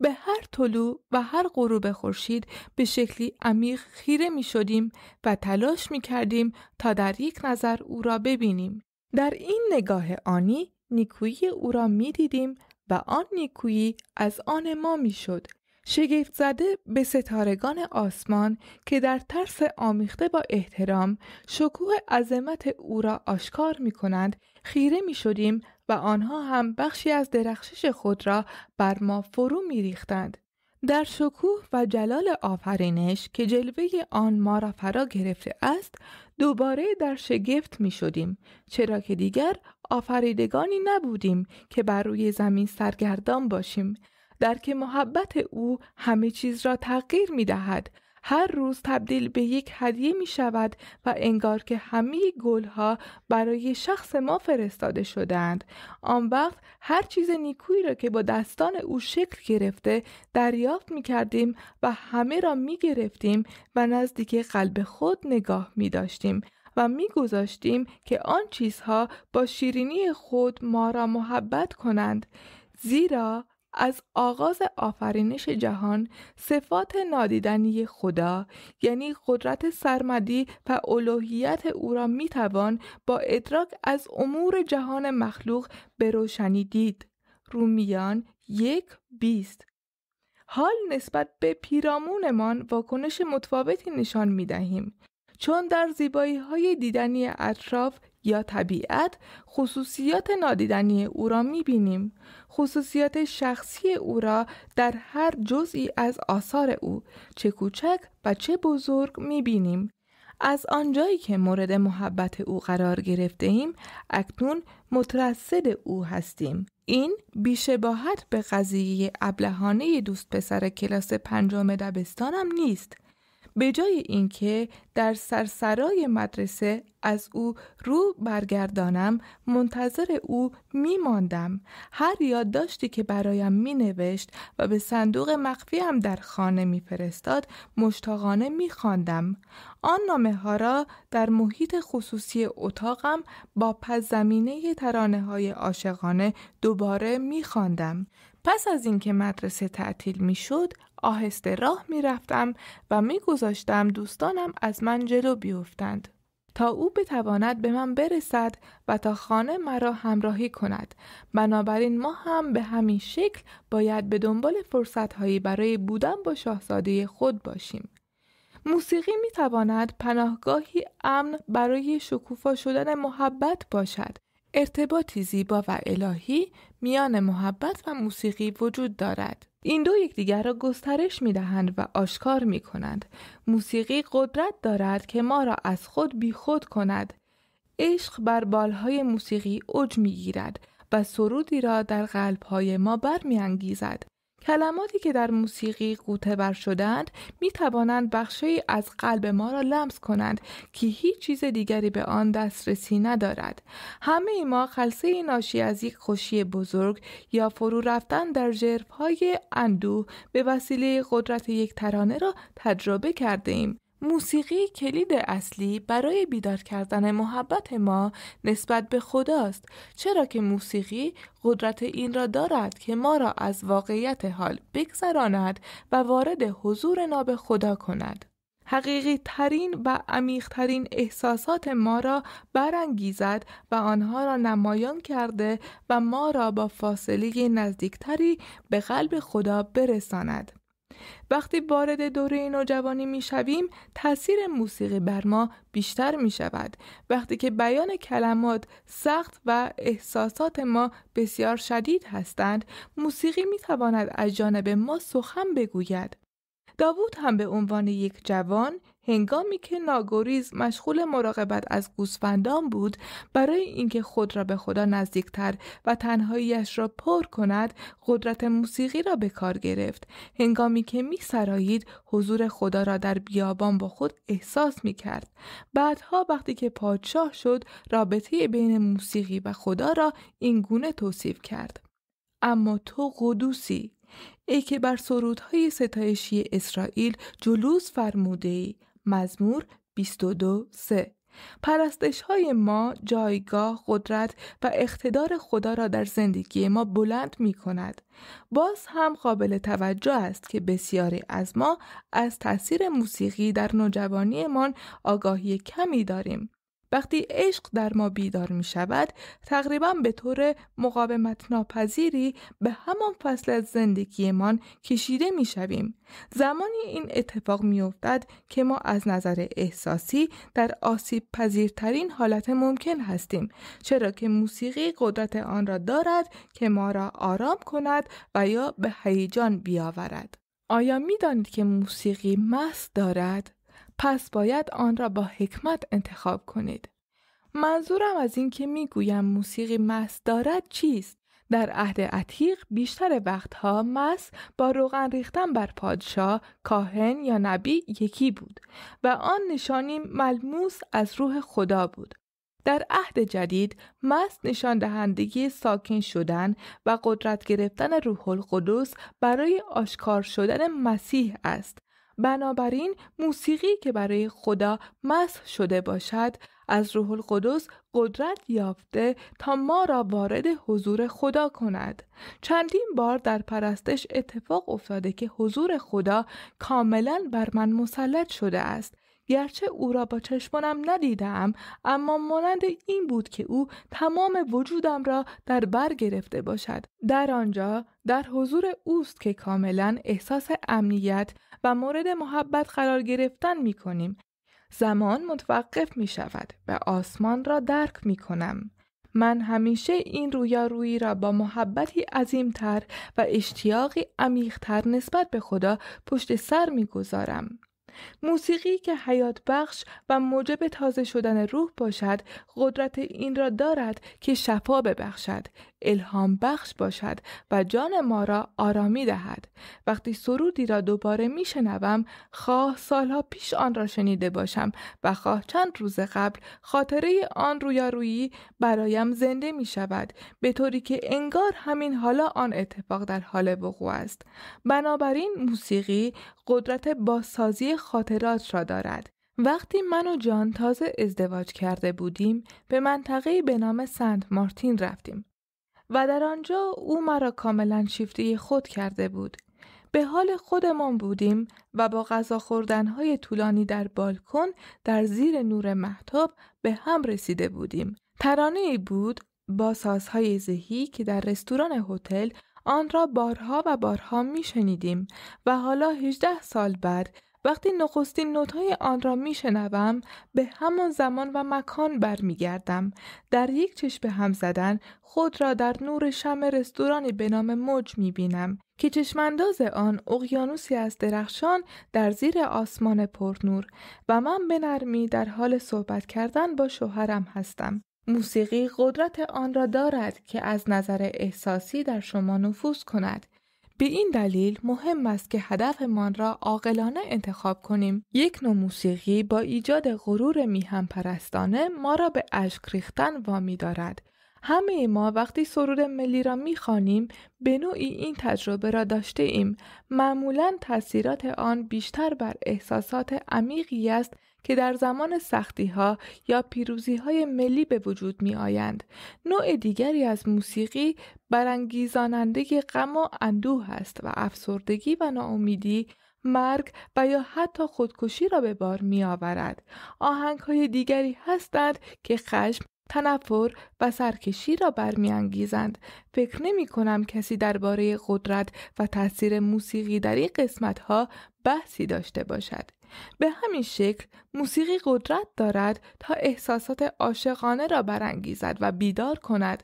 به هر طلوع و هر غروب خورشید به شکلی عمیق خیره می شدیم و تلاش می کردیم تا در یک نظر او را ببینیم. در این نگاه آنی نیکویی او را می دیدیم و آن نیکویی از آن ما میشد شگفت زده به ستارگان آسمان که در ترس آمیخته با احترام شکوه عظمت او را آشکار می کنند خیره می شدیم و آنها هم بخشی از درخشش خود را بر ما فرو می ریختند. در شکوه و جلال آفرینش که جلوه آن ما را فرا گرفته است دوباره در شگفت می شدیم چرا که دیگر آفریدگانی نبودیم که بر روی زمین سرگردان باشیم در که محبت او همه چیز را تغییر می دهد هر روز تبدیل به یک هدیه می شود و انگار که همه گلها برای شخص ما فرستاده شدند. آن وقت هر چیز نیکویی را که با دستان او شکل گرفته دریافت می کردیم و همه را می گرفتیم و نزدیک قلب خود نگاه می داشتیم و میگذاشتیم که آن چیزها با شیرینی خود ما را محبت کنند زیرا از آغاز آفرینش جهان صفات نادیدنی خدا یعنی قدرت سرمدی و الوهیت او را میتوان با ادراک از امور جهان مخلوق به روشنی دید رومیان یک بیست حال نسبت به پیرامونمان واکنش متفاوتی نشان می دهیم چون در زیبایی های دیدنی اطراف یا طبیعت خصوصیات نادیدنی او را می بینیم. خصوصیات شخصی او را در هر جزئی از آثار او چه کوچک و چه بزرگ می بینیم. از آنجایی که مورد محبت او قرار گرفته ایم اکنون مترصد او هستیم. این بیشباهت به قضیه ابلهانه دوست پسر کلاس پنجم دبستانم نیست به جای اینکه در سرسرای مدرسه از او رو برگردانم منتظر او می ماندم. هر یادداشتی که برایم می نوشت و به صندوق مخفیم در خانه می مشتاقانه می آن نامه ها را در محیط خصوصی اتاقم با پس زمینه ترانه های عاشقانه دوباره می پس از اینکه مدرسه تعطیل می شد آهسته راه می رفتم و می گذاشتم دوستانم از من جلو بیفتند تا او بتواند به من برسد و تا خانه مرا همراهی کند بنابراین ما هم به همین شکل باید به دنبال فرصتهایی برای بودن با شاهزاده خود باشیم موسیقی می تواند پناهگاهی امن برای شکوفا شدن محبت باشد ارتباطی زیبا و الهی میان محبت و موسیقی وجود دارد. این دو یکدیگر را گسترش می دهند و آشکار می کنند. موسیقی قدرت دارد که ما را از خود خود کند. عشق بر بالهای موسیقی اوج می گیرد و سرودی را در قلبهای ما برمیانگیزد کلماتی که در موسیقی قوطه بر شدند می توانند بخشی از قلب ما را لمس کنند که هیچ چیز دیگری به آن دسترسی ندارد همه ما خلصه ناشی از یک خوشی بزرگ یا فرو رفتن در های اندوه به وسیله قدرت یک ترانه را تجربه کرده ایم موسیقی کلید اصلی برای بیدار کردن محبت ما نسبت به خداست چرا که موسیقی قدرت این را دارد که ما را از واقعیت حال بگذراند و وارد حضور ناب خدا کند. حقیقی ترین و عمیق ترین احساسات ما را برانگیزد و آنها را نمایان کرده و ما را با فاصله نزدیکتری به قلب خدا برساند. وقتی وارد دوره نوجوانی می شویم تاثیر موسیقی بر ما بیشتر می شود وقتی که بیان کلمات سخت و احساسات ما بسیار شدید هستند موسیقی می تواند از جانب ما سخن بگوید داوود هم به عنوان یک جوان هنگامی که ناگوریز مشغول مراقبت از گوسفندان بود برای اینکه خود را به خدا نزدیکتر و تنهاییش را پر کند قدرت موسیقی را به کار گرفت هنگامی که میسرایید حضور خدا را در بیابان با خود احساس می کرد بعدها وقتی که پادشاه شد رابطه بین موسیقی و خدا را این گونه توصیف کرد اما تو قدوسی ای که بر سرودهای ستایشی اسرائیل جلوس فرموده ای مزمور 22 3 پرستش های ما جایگاه، قدرت و اقتدار خدا را در زندگی ما بلند می کند. باز هم قابل توجه است که بسیاری از ما از تاثیر موسیقی در نوجوانیمان آگاهی کمی داریم. وقتی عشق در ما بیدار می شود تقریبا به طور مقاومت ناپذیری به همان فصل از زندگیمان کشیده می شویم. زمانی این اتفاق می افتد که ما از نظر احساسی در آسیب پذیرترین حالت ممکن هستیم چرا که موسیقی قدرت آن را دارد که ما را آرام کند و یا به هیجان بیاورد. آیا می دانید که موسیقی مست دارد؟ پس باید آن را با حکمت انتخاب کنید. منظورم از این که میگویم موسیقی مس دارد چیست؟ در عهد عتیق بیشتر وقتها مس با روغن ریختن بر پادشاه، کاهن یا نبی یکی بود و آن نشانی ملموس از روح خدا بود. در عهد جدید مس نشان دهندگی ساکن شدن و قدرت گرفتن روح القدس برای آشکار شدن مسیح است بنابراین موسیقی که برای خدا مسح شده باشد از روح القدس قدرت یافته تا ما را وارد حضور خدا کند چندین بار در پرستش اتفاق افتاده که حضور خدا کاملا بر من مسلط شده است گرچه او را با چشمانم ندیدم اما مانند این بود که او تمام وجودم را در بر گرفته باشد در آنجا در حضور اوست که کاملا احساس امنیت و مورد محبت قرار گرفتن می کنیم زمان متوقف می شود و آسمان را درک می کنم. من همیشه این رویارویی را با محبتی عظیمتر و اشتیاقی عمیقتر نسبت به خدا پشت سر میگذارم موسیقی که حیات بخش و موجب تازه شدن روح باشد قدرت این را دارد که شفا ببخشد الهام بخش باشد و جان ما را آرامی دهد وقتی سرودی را دوباره می شنوم خواه سالها پیش آن را شنیده باشم و خواه چند روز قبل خاطره آن رویارویی برایم زنده می شود به طوری که انگار همین حالا آن اتفاق در حال وقوع است بنابراین موسیقی قدرت بازسازی خاطرات را دارد. وقتی من و جان تازه ازدواج کرده بودیم به منطقه به نام سنت مارتین رفتیم و در آنجا او مرا کاملا شیفته خود کرده بود. به حال خودمان بودیم و با غذا خوردنهای طولانی در بالکن در زیر نور محتاب به هم رسیده بودیم. ترانه بود با سازهای زهی که در رستوران هتل آن را بارها و بارها می شنیدیم و حالا 18 سال بعد وقتی نخستین نوتهای آن را می شنوم به همان زمان و مکان برمیگردم در یک چشم هم زدن خود را در نور شم رستورانی به نام موج می بینم که چشمانداز آن اقیانوسی از درخشان در زیر آسمان پرنور و من به نرمی در حال صحبت کردن با شوهرم هستم موسیقی قدرت آن را دارد که از نظر احساسی در شما نفوذ کند به این دلیل مهم است که هدفمان را عاقلانه انتخاب کنیم. یک نوع موسیقی با ایجاد غرور میهم پرستانه ما را به اشک ریختن وامی دارد. همه ما وقتی سرود ملی را میخوانیم به نوعی این تجربه را داشته ایم. معمولا تاثیرات آن بیشتر بر احساسات عمیقی است که در زمان سختی ها یا پیروزی های ملی به وجود می آیند. نوع دیگری از موسیقی برانگیزاننده غم و اندوه است و افسردگی و ناامیدی مرگ و یا حتی خودکشی را به بار می آورد. آهنگ های دیگری هستند که خشم تنفر و سرکشی را برمیانگیزند فکر نمی کنم کسی درباره قدرت و تاثیر موسیقی در این قسمت ها بحثی داشته باشد به همین شکل موسیقی قدرت دارد تا احساسات عاشقانه را برانگیزد و بیدار کند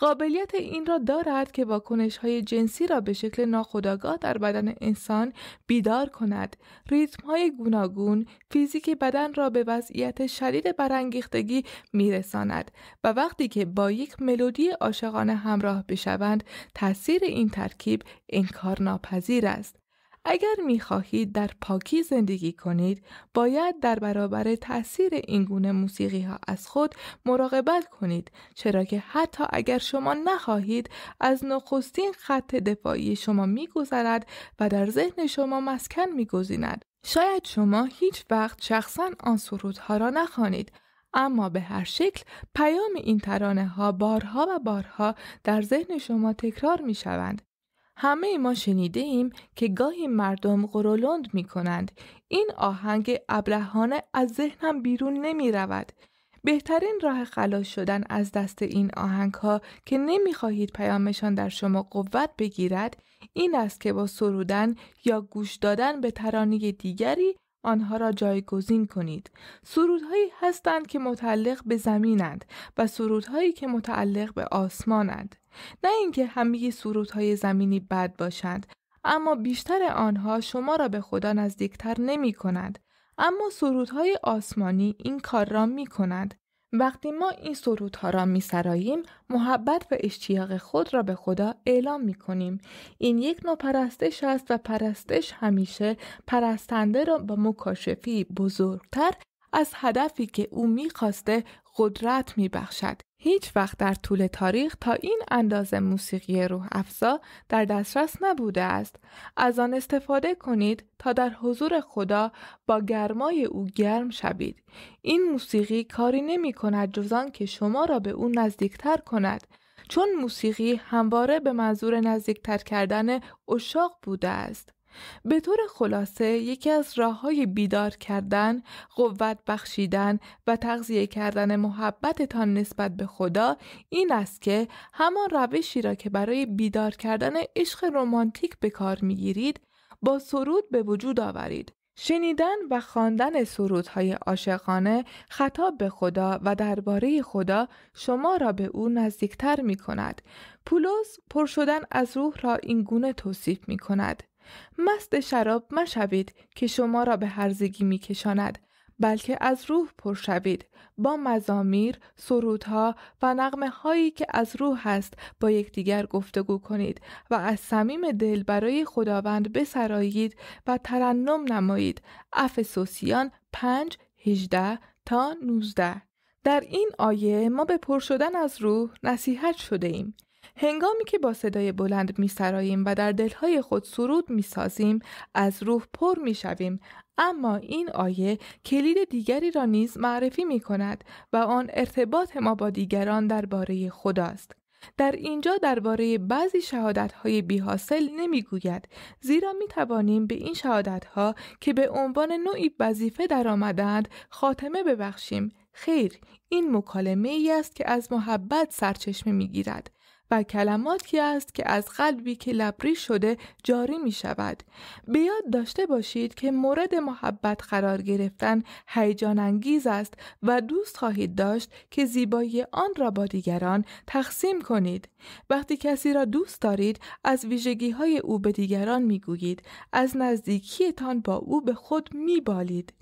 قابلیت این را دارد که واکنش های جنسی را به شکل ناخودآگاه در بدن انسان بیدار کند ریتم های گوناگون فیزیک بدن را به وضعیت شدید برانگیختگی میرساند و وقتی که با یک ملودی عاشقانه همراه بشوند تاثیر این ترکیب انکارناپذیر است اگر می خواهید در پاکی زندگی کنید باید در برابر تاثیر این گونه موسیقی ها از خود مراقبت کنید چرا که حتی اگر شما نخواهید از نخستین خط دفاعی شما میگذرد و در ذهن شما مسکن میگزیند شاید شما هیچ وقت شخصا آن ها را نخوانید اما به هر شکل پیام این ترانه ها بارها و بارها در ذهن شما تکرار می شوند. همه ما شنیده ایم که گاهی مردم قرولند می کنند. این آهنگ ابلهانه از ذهنم بیرون نمی رود. بهترین راه خلاص شدن از دست این آهنگ ها که خواهید پیامشان در شما قوت بگیرد این است که با سرودن یا گوش دادن به ترانه دیگری آنها را جایگزین کنید. سرودهایی هستند که متعلق به زمینند و سرودهایی که متعلق به آسمانند. نه اینکه همه سرودهای زمینی بد باشند اما بیشتر آنها شما را به خدا نزدیکتر نمی کند. اما سرودهای آسمانی این کار را می کند. وقتی ما این سرودها را می سراییم، محبت و اشتیاق خود را به خدا اعلام می کنیم. این یک نوع پرستش است و پرستش همیشه پرستنده را با مکاشفی بزرگتر از هدفی که او میخواسته قدرت می بخشد. هیچ وقت در طول تاریخ تا این اندازه موسیقی روح افزا در دسترس نبوده است. از آن استفاده کنید تا در حضور خدا با گرمای او گرم شوید. این موسیقی کاری نمی کند جزان که شما را به او نزدیکتر کند. چون موسیقی همواره به منظور نزدیکتر کردن اشاق بوده است. به طور خلاصه یکی از راه های بیدار کردن، قوت بخشیدن و تغذیه کردن محبتتان نسبت به خدا این است که همان روشی را که برای بیدار کردن عشق رمانتیک به کار میگیرید با سرود به وجود آورید. شنیدن و خواندن سرودهای عاشقانه خطاب به خدا و درباره خدا شما را به او نزدیکتر می کند. پولس پر شدن از روح را این گونه توصیف می کند. مست شراب مشوید که شما را به هرزگی می کشاند بلکه از روح پر شوید با مزامیر، سرودها و نقمه هایی که از روح هست، با یکدیگر گفتگو کنید و از صمیم دل برای خداوند بسرایید و ترنم نمایید افسوسیان 5 18 تا 19 در این آیه ما به پر شدن از روح نصیحت شده ایم هنگامی که با صدای بلند میسراییم و در دلهای خود سرود میسازیم از روح پر میشویم اما این آیه کلید دیگری را نیز معرفی می کند و آن ارتباط ما با دیگران درباره خداست. در اینجا درباره بعضی شهادت های بی حاصل نمی گوید زیرا می توانیم به این شهادت ها که به عنوان نوعی وظیفه آمدند خاتمه ببخشیم خیر این مکالمه ای است که از محبت سرچشمه می گیرد و کلماتی است که از قلبی که لبری شده جاری می شود. بیاد یاد داشته باشید که مورد محبت قرار گرفتن هیجان انگیز است و دوست خواهید داشت که زیبایی آن را با دیگران تقسیم کنید. وقتی کسی را دوست دارید از ویژگی های او به دیگران می گویید. از نزدیکیتان با او به خود می بالید.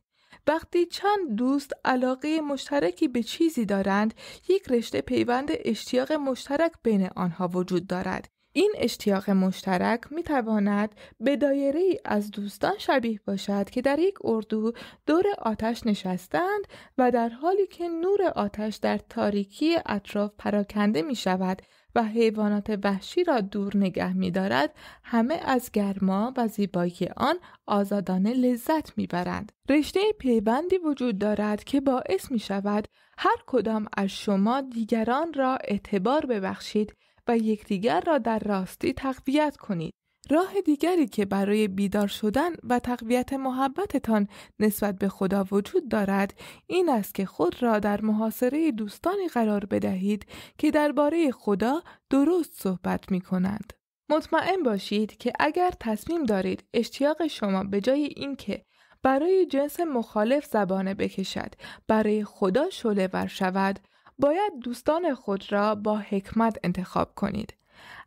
وقتی چند دوست علاقه مشترکی به چیزی دارند یک رشته پیوند اشتیاق مشترک بین آنها وجود دارد این اشتیاق مشترک می تواند به دایره ای از دوستان شبیه باشد که در یک اردو دور آتش نشستند و در حالی که نور آتش در تاریکی اطراف پراکنده می شود و حیوانات وحشی را دور نگه می دارد همه از گرما و زیبایی آن آزادانه لذت می برند. رشته پیوندی وجود دارد که باعث می شود هر کدام از شما دیگران را اعتبار ببخشید و یکدیگر را در راستی تقویت کنید. راه دیگری که برای بیدار شدن و تقویت محبتتان نسبت به خدا وجود دارد این است که خود را در محاصره دوستانی قرار بدهید که درباره خدا درست صحبت می کنند. مطمئن باشید که اگر تصمیم دارید اشتیاق شما به جای اینکه برای جنس مخالف زبانه بکشد برای خدا شعله شود باید دوستان خود را با حکمت انتخاب کنید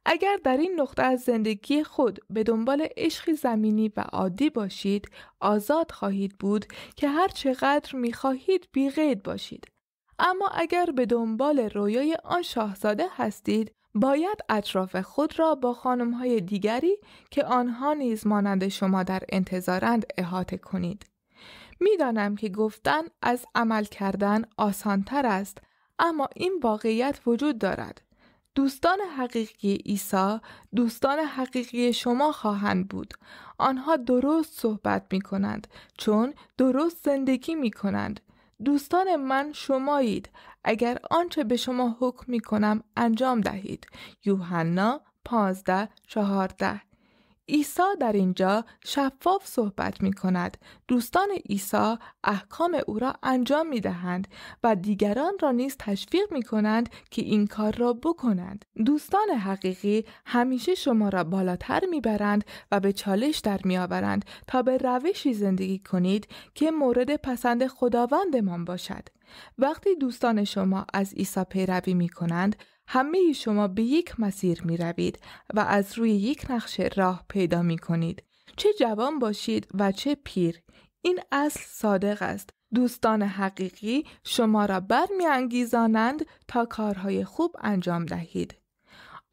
اگر در این نقطه از زندگی خود به دنبال عشقی زمینی و عادی باشید آزاد خواهید بود که هر چقدر خواهید بیغید باشید اما اگر به دنبال رویای آن شاهزاده هستید باید اطراف خود را با خانمهای دیگری که آنها نیز مانند شما در انتظارند احاطه کنید میدانم که گفتن از عمل کردن آسانتر است اما این واقعیت وجود دارد دوستان حقیقی عیسی دوستان حقیقی شما خواهند بود آنها درست صحبت می کنند چون درست زندگی می کنند دوستان من شمایید اگر آنچه به شما حکم می کنم انجام دهید یوحنا 15 14 عیسی در اینجا شفاف صحبت می کند. دوستان عیسی احکام او را انجام می دهند و دیگران را نیز تشویق می کنند که این کار را بکنند. دوستان حقیقی همیشه شما را بالاتر می برند و به چالش در می آورند تا به روشی زندگی کنید که مورد پسند خداوندمان باشد. وقتی دوستان شما از عیسی پیروی می کنند همه شما به یک مسیر می روید و از روی یک نقشه راه پیدا می کنید. چه جوان باشید و چه پیر. این اصل صادق است. دوستان حقیقی شما را برمیانگیزانند تا کارهای خوب انجام دهید.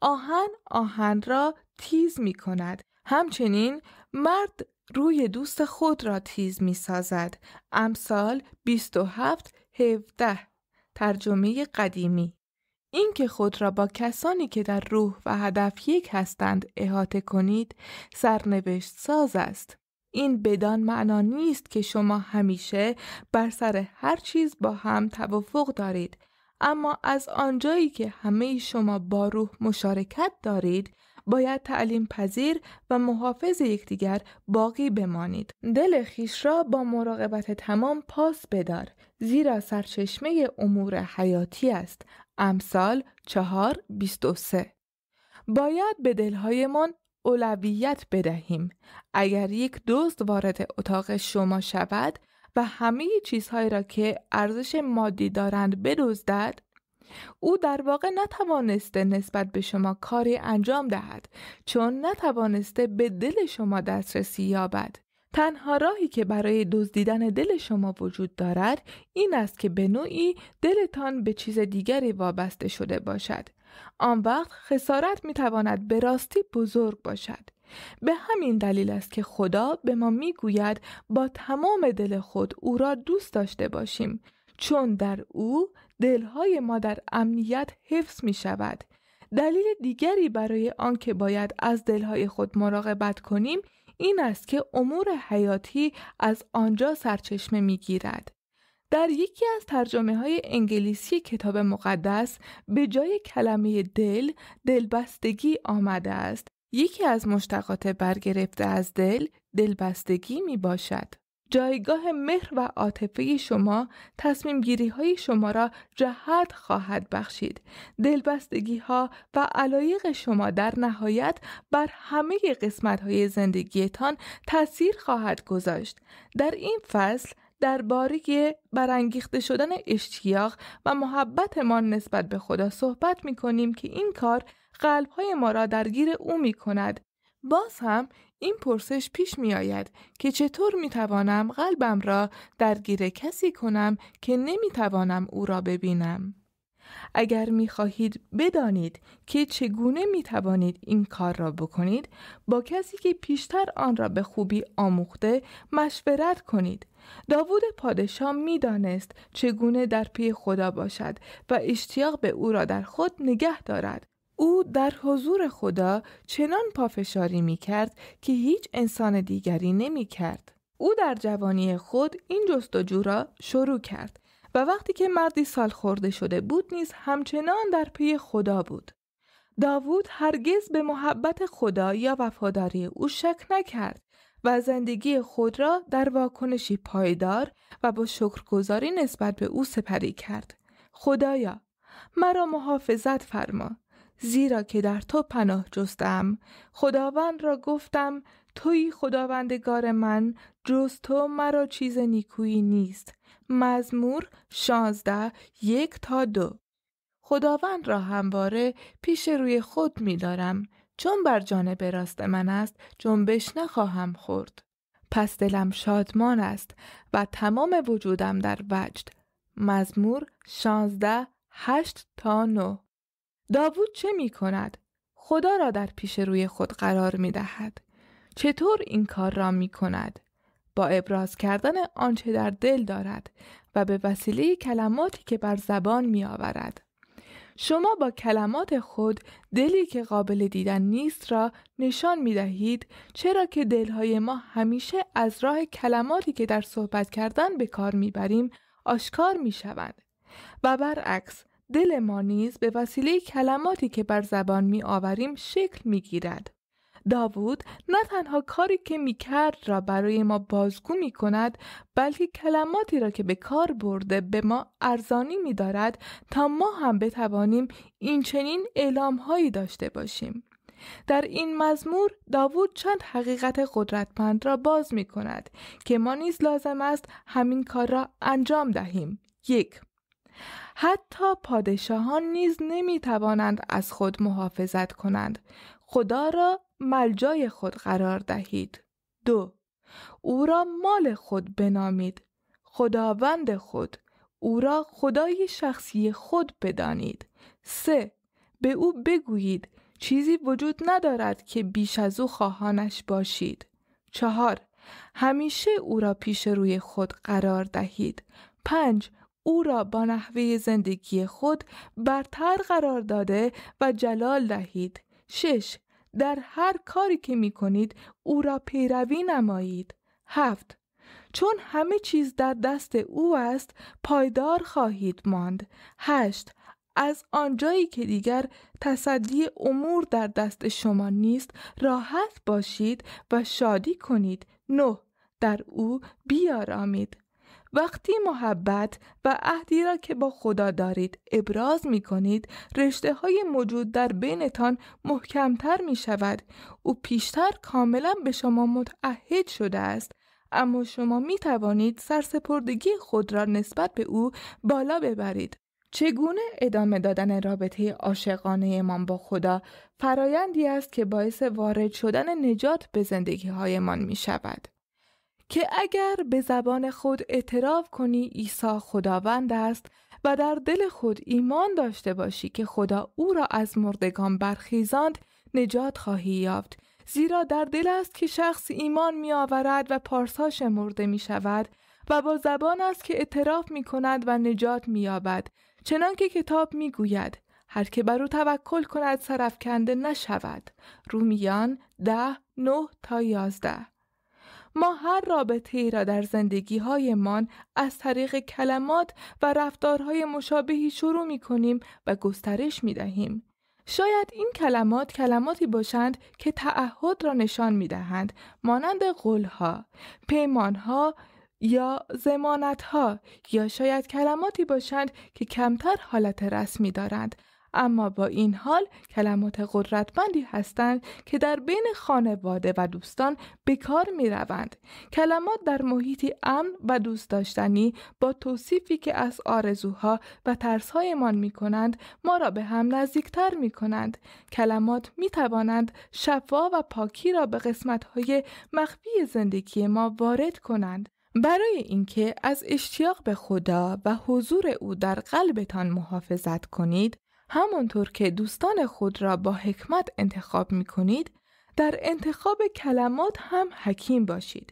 آهن آهن را تیز می کند. همچنین مرد روی دوست خود را تیز می سازد. امثال 27 17 ترجمه قدیمی اینکه خود را با کسانی که در روح و هدف یک هستند احاطه کنید سرنوشت ساز است این بدان معنا نیست که شما همیشه بر سر هر چیز با هم توافق دارید اما از آنجایی که همه شما با روح مشارکت دارید باید تعلیم پذیر و محافظ یکدیگر باقی بمانید دل خیش را با مراقبت تمام پاس بدار زیرا سرچشمه امور حیاتی است امثال چهار بیست سه. باید به دلهایمان اولویت بدهیم. اگر یک دوست وارد اتاق شما شود و همه چیزهایی را که ارزش مادی دارند بدزدد او در واقع نتوانسته نسبت به شما کاری انجام دهد چون نتوانسته به دل شما دسترسی یابد تنها راهی که برای دزدیدن دل شما وجود دارد این است که به نوعی دلتان به چیز دیگری وابسته شده باشد آن وقت خسارت می تواند به راستی بزرگ باشد به همین دلیل است که خدا به ما می گوید با تمام دل خود او را دوست داشته باشیم چون در او دلهای ما در امنیت حفظ می شود دلیل دیگری برای آنکه باید از دلهای خود مراقبت کنیم این است که امور حیاتی از آنجا سرچشمه می گیرد. در یکی از ترجمه های انگلیسی کتاب مقدس به جای کلمه دل دلبستگی آمده است. یکی از مشتقات برگرفته از دل دلبستگی می باشد. جایگاه مهر و عاطفه شما تصمیم گیری های شما را جهت خواهد بخشید. دلبستگی ها و علایق شما در نهایت بر همه قسمت های زندگیتان تاثیر خواهد گذاشت. در این فصل درباره برانگیخته شدن اشتیاق و محبتمان نسبت به خدا صحبت می کنیم که این کار قلب های ما را درگیر او می کند. باز هم این پرسش پیش می آید که چطور می توانم قلبم را درگیر کسی کنم که نمی توانم او را ببینم. اگر می خواهید بدانید که چگونه می توانید این کار را بکنید با کسی که پیشتر آن را به خوبی آموخته مشورت کنید داوود پادشاه دانست چگونه در پی خدا باشد و اشتیاق به او را در خود نگه دارد او در حضور خدا چنان پافشاری می کرد که هیچ انسان دیگری نمی کرد. او در جوانی خود این جستجو را شروع کرد و وقتی که مردی سال خورده شده بود نیز همچنان در پی خدا بود. داوود هرگز به محبت خدا یا وفاداری او شک نکرد و زندگی خود را در واکنشی پایدار و با شکرگزاری نسبت به او سپری کرد. خدایا مرا محافظت فرما زیرا که در تو پناه جستم خداوند را گفتم توی خداوندگار من جز تو مرا چیز نیکویی نیست مزمور شانزده یک تا دو خداوند را همواره پیش روی خود می دارم چون بر جانب راست من است جنبش نخواهم خورد پس دلم شادمان است و تمام وجودم در وجد مزمور شانزده هشت تا نه داوود چه می کند؟ خدا را در پیش روی خود قرار می دهد. چطور این کار را می کند؟ با ابراز کردن آنچه در دل دارد و به وسیله کلماتی که بر زبان می آورد. شما با کلمات خود دلی که قابل دیدن نیست را نشان می دهید چرا که دلهای ما همیشه از راه کلماتی که در صحبت کردن به کار می بریم آشکار می شوند و برعکس دل ما نیز به وسیله کلماتی که بر زبان می آوریم شکل می گیرد. داوود نه تنها کاری که می کرد را برای ما بازگو می کند بلکه کلماتی را که به کار برده به ما ارزانی می دارد تا ما هم بتوانیم این چنین اعلام هایی داشته باشیم. در این مزمور داوود چند حقیقت قدرتمند را باز می کند که ما نیز لازم است همین کار را انجام دهیم. یک حتی پادشاهان نیز نمی توانند از خود محافظت کنند. خدا را ملجای خود قرار دهید. دو او را مال خود بنامید. خداوند خود او را خدای شخصی خود بدانید. سه به او بگویید چیزی وجود ندارد که بیش از او خواهانش باشید. چهار همیشه او را پیش روی خود قرار دهید. پنج او را با نحوه زندگی خود برتر قرار داده و جلال دهید. 6. در هر کاری که می کنید او را پیروی نمایید. 7. چون همه چیز در دست او است پایدار خواهید ماند. 8. از آنجایی که دیگر تصدی امور در دست شما نیست راحت باشید و شادی کنید. نه در او بیارامید. وقتی محبت و عهدی را که با خدا دارید ابراز می کنید رشته های موجود در بینتان محکمتر می شود او پیشتر کاملا به شما متعهد شده است اما شما می توانید سرسپردگی خود را نسبت به او بالا ببرید چگونه ادامه دادن رابطه عاشقانه ایمان با خدا فرایندی است که باعث وارد شدن نجات به زندگی هایمان می شود. که اگر به زبان خود اعتراف کنی عیسی خداوند است و در دل خود ایمان داشته باشی که خدا او را از مردگان برخیزاند نجات خواهی یافت زیرا در دل است که شخص ایمان می آورد و پارسا شمرده می شود و با زبان است که اعتراف می کند و نجات می یابد چنانکه کتاب می گوید هر که بر او توکل کند سرفکنده نشود رومیان ده نه تا یازده ما هر رابطه ای را در زندگی هایمان از طریق کلمات و رفتارهای مشابهی شروع می کنیم و گسترش می دهیم. شاید این کلمات کلماتی باشند که تعهد را نشان می دهند مانند قولها، پیمانها یا زمانتها یا شاید کلماتی باشند که کمتر حالت رسمی دارند اما با این حال کلمات قدرتمندی هستند که در بین خانواده و دوستان به کار می روند. کلمات در محیطی امن و دوست داشتنی با توصیفی که از آرزوها و ترسهایمان می کنند ما را به هم نزدیکتر می کنند. کلمات می توانند شفا و پاکی را به قسمت های مخفی زندگی ما وارد کنند. برای اینکه از اشتیاق به خدا و حضور او در قلبتان محافظت کنید همانطور که دوستان خود را با حکمت انتخاب می کنید در انتخاب کلمات هم حکیم باشید.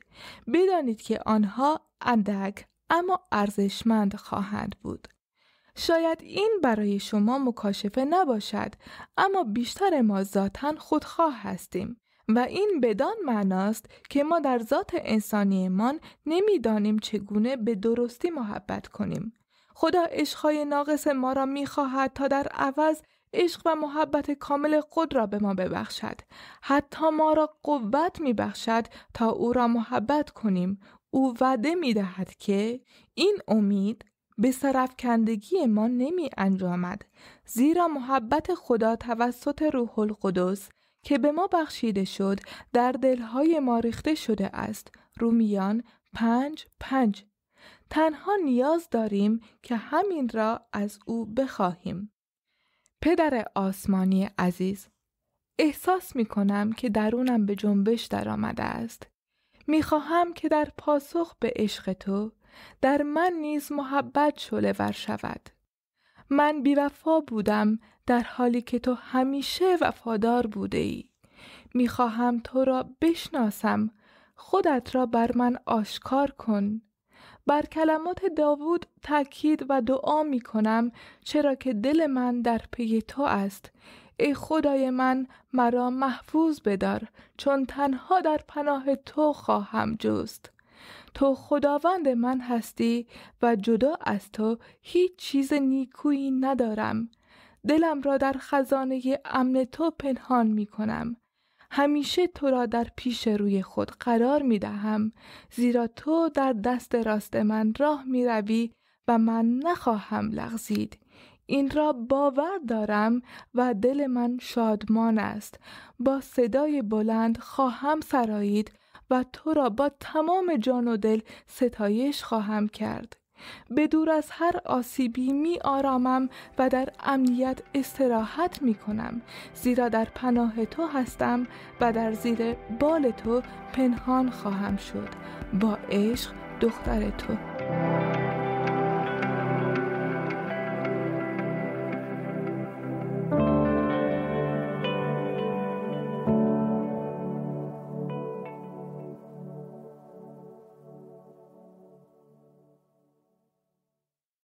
بدانید که آنها اندک اما ارزشمند خواهند بود. شاید این برای شما مکاشفه نباشد اما بیشتر ما ذاتا خودخواه هستیم و این بدان معناست که ما در ذات انسانیمان نمیدانیم چگونه به درستی محبت کنیم خدا عشقهای ناقص ما را میخواهد تا در عوض عشق و محبت کامل خود را به ما ببخشد حتی ما را قوت میبخشد تا او را محبت کنیم او وعده میدهد که این امید به سرفکندگی ما نمی انجامد زیرا محبت خدا توسط روح القدس که به ما بخشیده شد در دلهای ما ریخته شده است رومیان پنج پنج تنها نیاز داریم که همین را از او بخواهیم. پدر آسمانی عزیز احساس می کنم که درونم به جنبش در آمده است. می خواهم که در پاسخ به عشق تو در من نیز محبت شله ور شود. من بیوفا بودم در حالی که تو همیشه وفادار بوده ای. می خواهم تو را بشناسم خودت را بر من آشکار کن بر کلمات داوود تاکید و دعا می کنم چرا که دل من در پی تو است ای خدای من مرا محفوظ بدار چون تنها در پناه تو خواهم جست تو خداوند من هستی و جدا از تو هیچ چیز نیکویی ندارم دلم را در خزانه امن تو پنهان می کنم همیشه تو را در پیش روی خود قرار می دهم زیرا تو در دست راست من راه می روی و من نخواهم لغزید این را باور دارم و دل من شادمان است با صدای بلند خواهم سرایید و تو را با تمام جان و دل ستایش خواهم کرد به دور از هر آسیبی می آرامم و در امنیت استراحت می کنم زیرا در پناه تو هستم و در زیر بال تو پنهان خواهم شد با عشق دختر تو